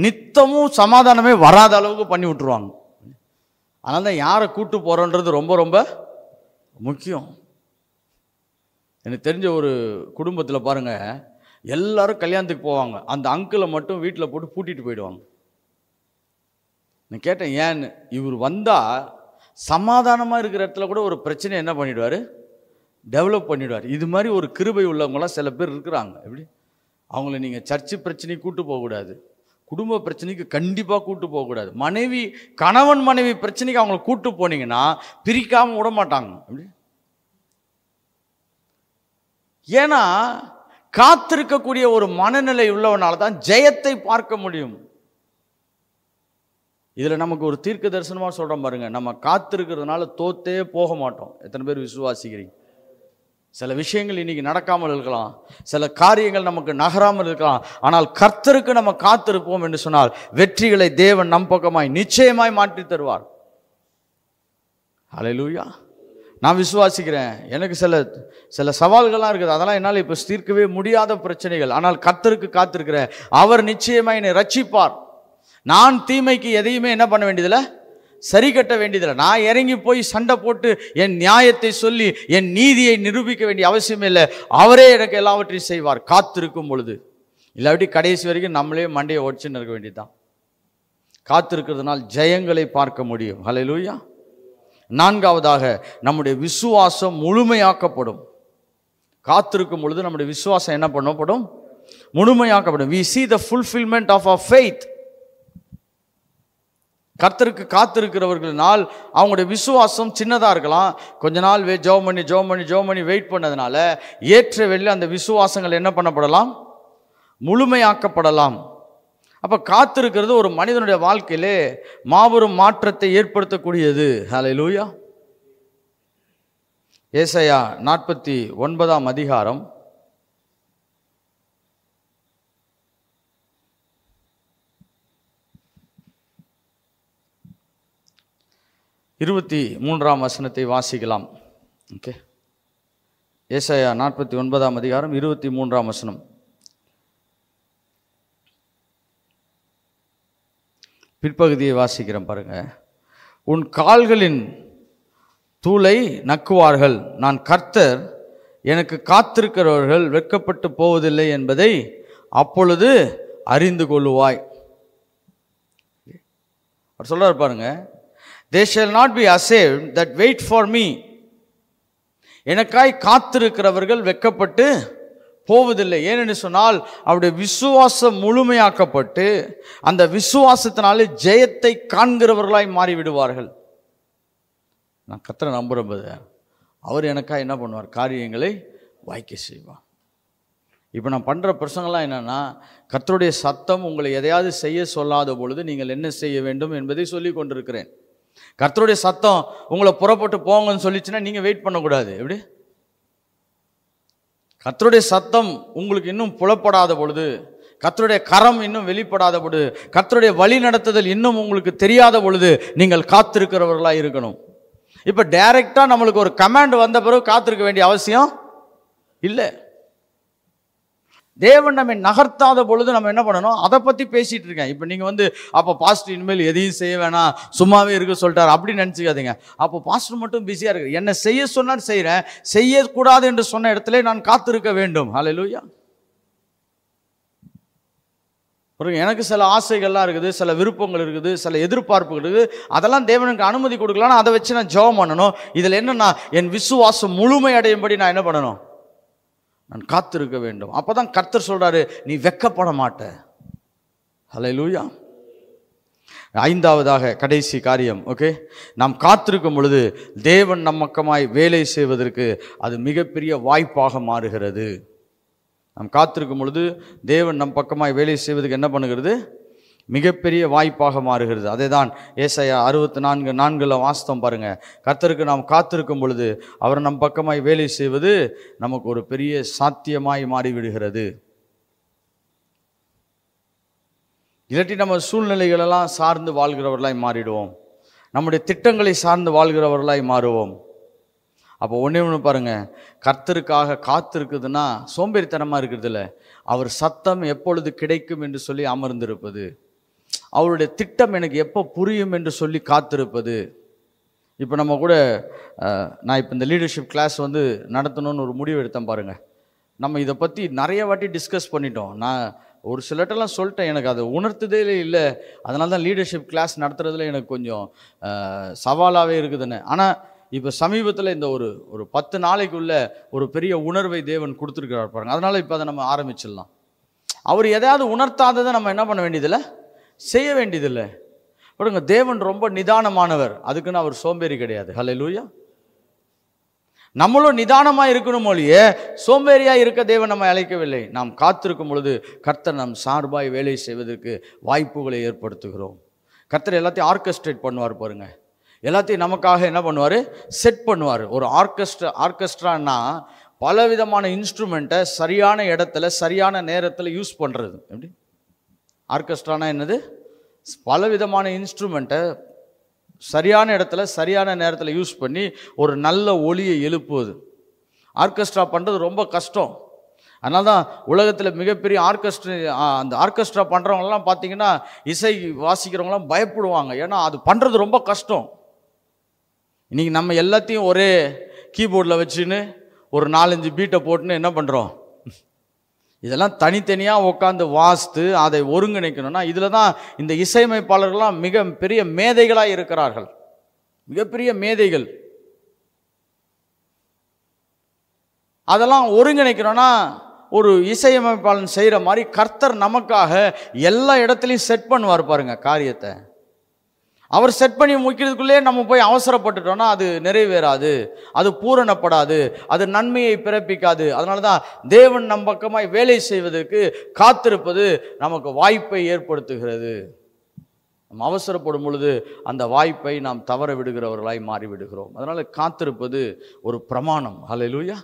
நித்தமும் சமாதானமே வராத அளவுக்கு பண்ணி விட்டுருவாங்க அதனால தான் யாரை கூப்பிட்டு போகிறோன்றது ரொம்ப ரொம்ப முக்கியம் எனக்கு தெரிஞ்ச ஒரு குடும்பத்தில் பாருங்கள் எல்லாரும் கல்யாணத்துக்கு போவாங்க அந்த அங்கிளை மட்டும் வீட்டில் போட்டு பூட்டிகிட்டு போயிடுவாங்க நான் கேட்டேன் ஏன்னு இவர் வந்தால் சமாதானமாக இருக்கிற இடத்துல கூட ஒரு பிரச்சனை என்ன பண்ணிவிடுவார் டெவலப் பண்ணிவிடுவார் இது மாதிரி ஒரு கிருபை உள்ளவங்களாம் சில பேர் இருக்கிறாங்க எப்படி அவங்கள நீங்கள் சர்ச்சு பிரச்சனைக்கு கூப்பிட்டு போகக்கூடாது குடும்ப பிரச்சனைக்கு கண்டிப்பாக கூப்பிட்டு போகக்கூடாது மனைவி கணவன் மனைவி பிரச்சனைக்கு அவங்கள கூப்பிட்டு போனீங்கன்னா பிரிக்காமல் விட மாட்டாங்க அப்படி ஏன்னா காத்திருக்கக்கூடிய ஒரு மனநிலை உள்ளவனால தான் ஜெயத்தை பார்க்க முடியும் இதில் நமக்கு ஒரு தீர்க்க தரிசனமாக சொல்கிறோம் பாருங்கள் நம்ம காத்திருக்கிறதுனால தோத்தே போக மாட்டோம் எத்தனை பேர் விசுவாசிக்கிறீங்க சில விஷயங்கள் இன்றைக்கி நடக்காமல் இருக்கலாம் சில காரியங்கள் நமக்கு நகராமல் இருக்கலாம் ஆனால் கர்த்தருக்கு நம்ம காத்திருப்போம் என்று சொன்னால் வெற்றிகளை தேவன் நம் பக்கமாய் நிச்சயமாய் மாற்றி தருவார் அலையிலூயா நான் விசுவாசிக்கிறேன் எனக்கு சில சில சவால்கள்லாம் இருக்குது அதெல்லாம் என்னால் இப்போ தீர்க்கவே முடியாத பிரச்சனைகள் ஆனால் கர்த்தருக்கு காத்திருக்கிறேன் அவர் நிச்சயமாக என்னை ரட்சிப்பார் நான் தீமைக்கு எதையுமே என்ன பண்ண வேண்டியதில்லை சரி கட்ட வேண்டியதில்லை நான் இறங்கி போய் சண்டை போட்டு என் நியாயத்தை சொல்லி என் நீதியை நிரூபிக்க வேண்டிய அவசியம் இல்லை அவரே எனக்கு எல்லாவற்றையும் செய்வார் காத்திருக்கும் பொழுது இல்லாட்டி கடைசி வரைக்கும் நம்மளே மண்டையை ஒடிச்சுன்னு இருக்க வேண்டியதுதான் காத்திருக்கிறதுனால் ஜெயங்களை பார்க்க முடியும் ஹலை லூயா நான்காவதாக நம்முடைய விசுவாசம் முழுமையாக்கப்படும் காத்திருக்கும் பொழுது நம்முடைய விசுவாசம் என்ன பண்ணப்படும் முழுமையாக்கப்படும் we see the fulfilment of a faith கர்த்தருக்கு காத்திருக்கிறவர்கள் நாள் அவங்களுடைய விசுவாசம் சின்னதாக இருக்கலாம் கொஞ்ச நாள் வே ஜோ பண்ணி ஜோ பண்ணி ஜோ பண்ணி வெயிட் பண்ணதுனால ஏற்ற வெளியில் அந்த விசுவாசங்கள் என்ன பண்ணப்படலாம் முழுமையாக்கப்படலாம் அப்போ காத்திருக்கிறது ஒரு மனிதனுடைய வாழ்க்கையிலே மாபெரும் மாற்றத்தை ஏற்படுத்தக்கூடியது ஹலை லூயா ஏசையா நாற்பத்தி ஒன்பதாம் அதிகாரம் இருபத்தி மூன்றாம் வசனத்தை வாசிக்கலாம் ஓகே ஏசாயா நாற்பத்தி ஒன்பதாம் அதிகாரம் இருபத்தி மூன்றாம் வசனம் பிற்பகுதியை வாசிக்கிறேன் பாருங்கள் உன் கால்களின் தூளை நக்குவார்கள் நான் கர்த்தர் எனக்கு காத்திருக்கிறவர்கள் வெட்கப்பட்டு போவதில்லை என்பதை அப்பொழுது அறிந்து கொள்ளுவாய் அவர் சொல்கிறார் பாருங்கள் தே ஷல் நாட் பி அசேவ் தட் வெயிட் ஃபார் மீ எனக்காய் காத்திருக்கிறவர்கள் வெக்கப்பட்டு போவதில்லை ஏனென்று சொன்னால் அவருடைய விசுவாசம் முழுமையாக்கப்பட்டு அந்த விசுவாசத்தினாலே ஜெயத்தை காண்கிறவர்களாய் மாறிவிடுவார்கள் நான் கத்திர நம்புகிறபோது அவர் எனக்காக என்ன பண்ணுவார் காரியங்களை வாய்க்க செய்வார் இப்போ நான் பண்ணுற பிரசங்கள்லாம் என்னென்னா கத்தருடைய சத்தம் உங்களை எதையாவது செய்ய சொல்லாத பொழுது நீங்கள் என்ன செய்ய வேண்டும் என்பதை சொல்லி கொண்டிருக்கிறேன் கர்த்தருடைய சத்தம் உங்களை புறப்பட்டு போங்கன்னு சொல்லிச்சுன்னா நீங்கள் வெயிட் பண்ணக்கூடாது எப்படி கர்த்தருடைய சத்தம் உங்களுக்கு இன்னும் புலப்படாத பொழுது கர்த்தருடைய கரம் இன்னும் வெளிப்படாத பொழுது கர்த்தருடைய வழி நடத்துதல் இன்னும் உங்களுக்கு தெரியாத பொழுது நீங்கள் காத்திருக்கிறவர்களாக இருக்கணும் இப்போ டைரெக்டாக நம்மளுக்கு ஒரு கமாண்ட் வந்த பிறகு காத்திருக்க வேண்டிய அவசியம் இல்லை தேவன் நம்மை நகர்த்தாத பொழுது நம்ம என்ன பண்ணணும் அதை பற்றி பேசிகிட்டு இருக்கேன் இப்போ நீங்கள் வந்து அப்போ பாஸ்டர் இனிமேல் எதையும் செய்ய வேணாம் சும்மாவே இருக்க சொல்லிட்டார் அப்படின்னு நினச்சிக்காதீங்க அப்போ பாஸ்டர் மட்டும் பிஸியாக இருக்கு என்னை செய்ய சொன்னால் செய்கிறேன் செய்யக்கூடாது என்று சொன்ன இடத்துல நான் காத்திருக்க வேண்டும் ஹலோ லூயா எனக்கு சில ஆசைகள்லாம் இருக்குது சில விருப்பங்கள் இருக்குது சில எதிர்பார்ப்புகள் இருக்குது அதெல்லாம் தேவனுக்கு அனுமதி கொடுக்கலான்னு அதை வச்சு நான் ஜெபம் பண்ணணும் இதில் என்னென்னா என் விசுவாசம் முழுமை அடையும்படி நான் என்ன பண்ணணும் நான் காத்திருக்க வேண்டும் அப்போ தான் கர்த்தர் சொல்கிறாரு நீ வெக்கப்பட மாட்ட ஹலை லூயா ஐந்தாவதாக கடைசி காரியம் ஓகே நாம் காத்திருக்கும் பொழுது தேவன் நம்மக்கமாய் வேலை செய்வதற்கு அது மிகப்பெரிய வாய்ப்பாக மாறுகிறது நாம் காத்திருக்கும் பொழுது தேவன் நம் பக்கமாய் வேலை செய்வதற்கு என்ன பண்ணுகிறது மிகப்பெரிய வாய்ப்பாக மாறுகிறது அதே தான் ஏசையா அறுபத்தி நான்கு நான்கில் வாஸ்தம் பாருங்கள் கர்த்தருக்கு நாம் காத்திருக்கும் பொழுது அவர் நம் பக்கமாய் வேலை செய்வது நமக்கு ஒரு பெரிய சாத்தியமாய் மாறிவிடுகிறது இல்லாட்டி நம்ம சூழ்நிலைகளெல்லாம் சார்ந்து வாழ்கிறவர்களாய் மாறிடுவோம் நம்முடைய திட்டங்களை சார்ந்து வாழ்கிறவர்களாய் மாறுவோம் அப்போ ஒன்றே ஒன்று பாருங்கள் கர்த்தருக்காக காத்திருக்குதுன்னா சோம்பேறித்தனமாக இருக்கிறதுல அவர் சத்தம் எப்பொழுது கிடைக்கும் என்று சொல்லி அமர்ந்திருப்பது அவருடைய திட்டம் எனக்கு எப்போ புரியும் என்று சொல்லி காத்திருப்பது இப்போ நம்ம கூட நான் இப்போ இந்த லீடர்ஷிப் கிளாஸ் வந்து நடத்தணும்னு ஒரு முடிவு எடுத்தேன் பாருங்கள் நம்ம இதை பற்றி நிறைய வாட்டி டிஸ்கஸ் பண்ணிட்டோம் நான் ஒரு சிலட்டெல்லாம் சொல்லிட்டேன் எனக்கு அதை உணர்த்ததே இல்லை அதனால தான் லீடர்ஷிப் கிளாஸ் நடத்துறதுல எனக்கு கொஞ்சம் சவாலாகவே இருக்குதுன்னு ஆனால் இப்போ சமீபத்தில் இந்த ஒரு ஒரு பத்து நாளைக்குள்ள ஒரு பெரிய உணர்வை தேவன் கொடுத்துருக்கிறார் பாருங்கள் அதனால் இப்போ அதை நம்ம ஆரம்பிச்சிடலாம் அவர் எதையாவது உணர்த்தாததை நம்ம என்ன பண்ண வேண்டியதில்லை செய்ய வேண்டியதில்லை பாருங்க தேவன் ரொம்ப நிதானமானவர் அதுக்குன்னு அவர் சோம்பேறி கிடையாது ஹலே லூயா நம்மளும் நிதானமாக இருக்கணும் மொழியே சோம்பேறியாக இருக்க தேவன் நம்ம அழைக்கவில்லை நாம் காத்திருக்கும் பொழுது கர்த்தர் நம் சார்பாய் வேலை செய்வதற்கு வாய்ப்புகளை ஏற்படுத்துகிறோம் கர்த்தர் எல்லாத்தையும் ஆர்கெஸ்ட்ரேட் பண்ணுவார் பாருங்கள் எல்லாத்தையும் நமக்காக என்ன பண்ணுவார் செட் பண்ணுவார் ஒரு ஆர்கெஸ்ட்ரா ஆர்கெஸ்ட்ரான்னா பலவிதமான இன்ஸ்ட்ருமெண்ட்டை சரியான இடத்துல சரியான நேரத்தில் யூஸ் பண்ணுறது எப்படி ஆர்கெஸ்ட்ரானா என்னது பலவிதமான இன்ஸ்ட்ருமெண்ட்டை சரியான இடத்துல சரியான நேரத்தில் யூஸ் பண்ணி ஒரு நல்ல ஒளியை எழுப்புவது ஆர்கெஸ்ட்ரா பண்ணுறது ரொம்ப கஷ்டம் அதனால தான் உலகத்தில் மிகப்பெரிய ஆர்கெஸ்ட்ரா அந்த ஆர்கெஸ்ட்ரா பண்ணுறவங்கலாம் பார்த்தீங்கன்னா இசை வாசிக்கிறவங்களாம் பயப்படுவாங்க ஏன்னா அது பண்ணுறது ரொம்ப கஷ்டம் இன்றைக்கி நம்ம எல்லாத்தையும் ஒரே கீபோர்டில் வச்சுன்னு ஒரு நாலஞ்சு பீட்டை போட்டுன்னு என்ன பண்ணுறோம் இதெல்லாம் தனித்தனியாக உட்காந்து வாஸ்து அதை ஒருங்கிணைக்கணும்னா இதில் தான் இந்த இசையமைப்பாளர்கள்லாம் மிக பெரிய மேதைகளாக இருக்கிறார்கள் மிகப்பெரிய மேதைகள் அதெல்லாம் ஒருங்கிணைக்கணும்னா ஒரு இசையமைப்பாளன் செய்கிற மாதிரி கர்த்தர் நமக்காக எல்லா இடத்துலையும் செட் பண்ணுவார் பாருங்கள் காரியத்தை அவர் செட் பண்ணி முடிக்கிறதுக்குள்ளே நம்ம போய் அவசரப்பட்டுட்டோம்னா அது நிறைவேறாது அது பூரணப்படாது அது நன்மையை பிறப்பிக்காது அதனால தான் தேவன் நம் பக்கமாய் வேலை செய்வதற்கு காத்திருப்பது நமக்கு வாய்ப்பை ஏற்படுத்துகிறது நம்ம அவசரப்படும் பொழுது அந்த வாய்ப்பை நாம் தவற விடுகிறவர்களாய் மாறிவிடுகிறோம் அதனால் காத்திருப்பது ஒரு பிரமாணம் ஹலெலூயா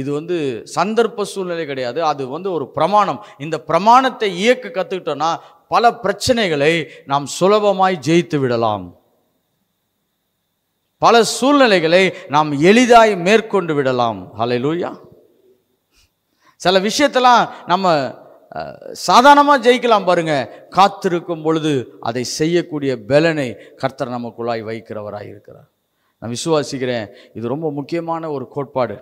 இது வந்து சந்தர்ப்ப சூழ்நிலை கிடையாது அது வந்து ஒரு பிரமாணம் இந்த பிரமாணத்தை இயக்க கற்றுக்கிட்டோன்னா பல பிரச்சனைகளை நாம் சுலபமாய் ஜெயித்து விடலாம் பல சூழ்நிலைகளை நாம் எளிதாய் மேற்கொண்டு விடலாம் ஹலை லூயா சில விஷயத்தெல்லாம் நம்ம சாதாரணமாக ஜெயிக்கலாம் பாருங்க காத்திருக்கும் பொழுது அதை செய்யக்கூடிய பலனை கர்த்தர் நமக்குள்ளாய் வைக்கிறவராக இருக்கிறார் நான் விசுவாசிக்கிறேன் இது ரொம்ப முக்கியமான ஒரு கோட்பாடு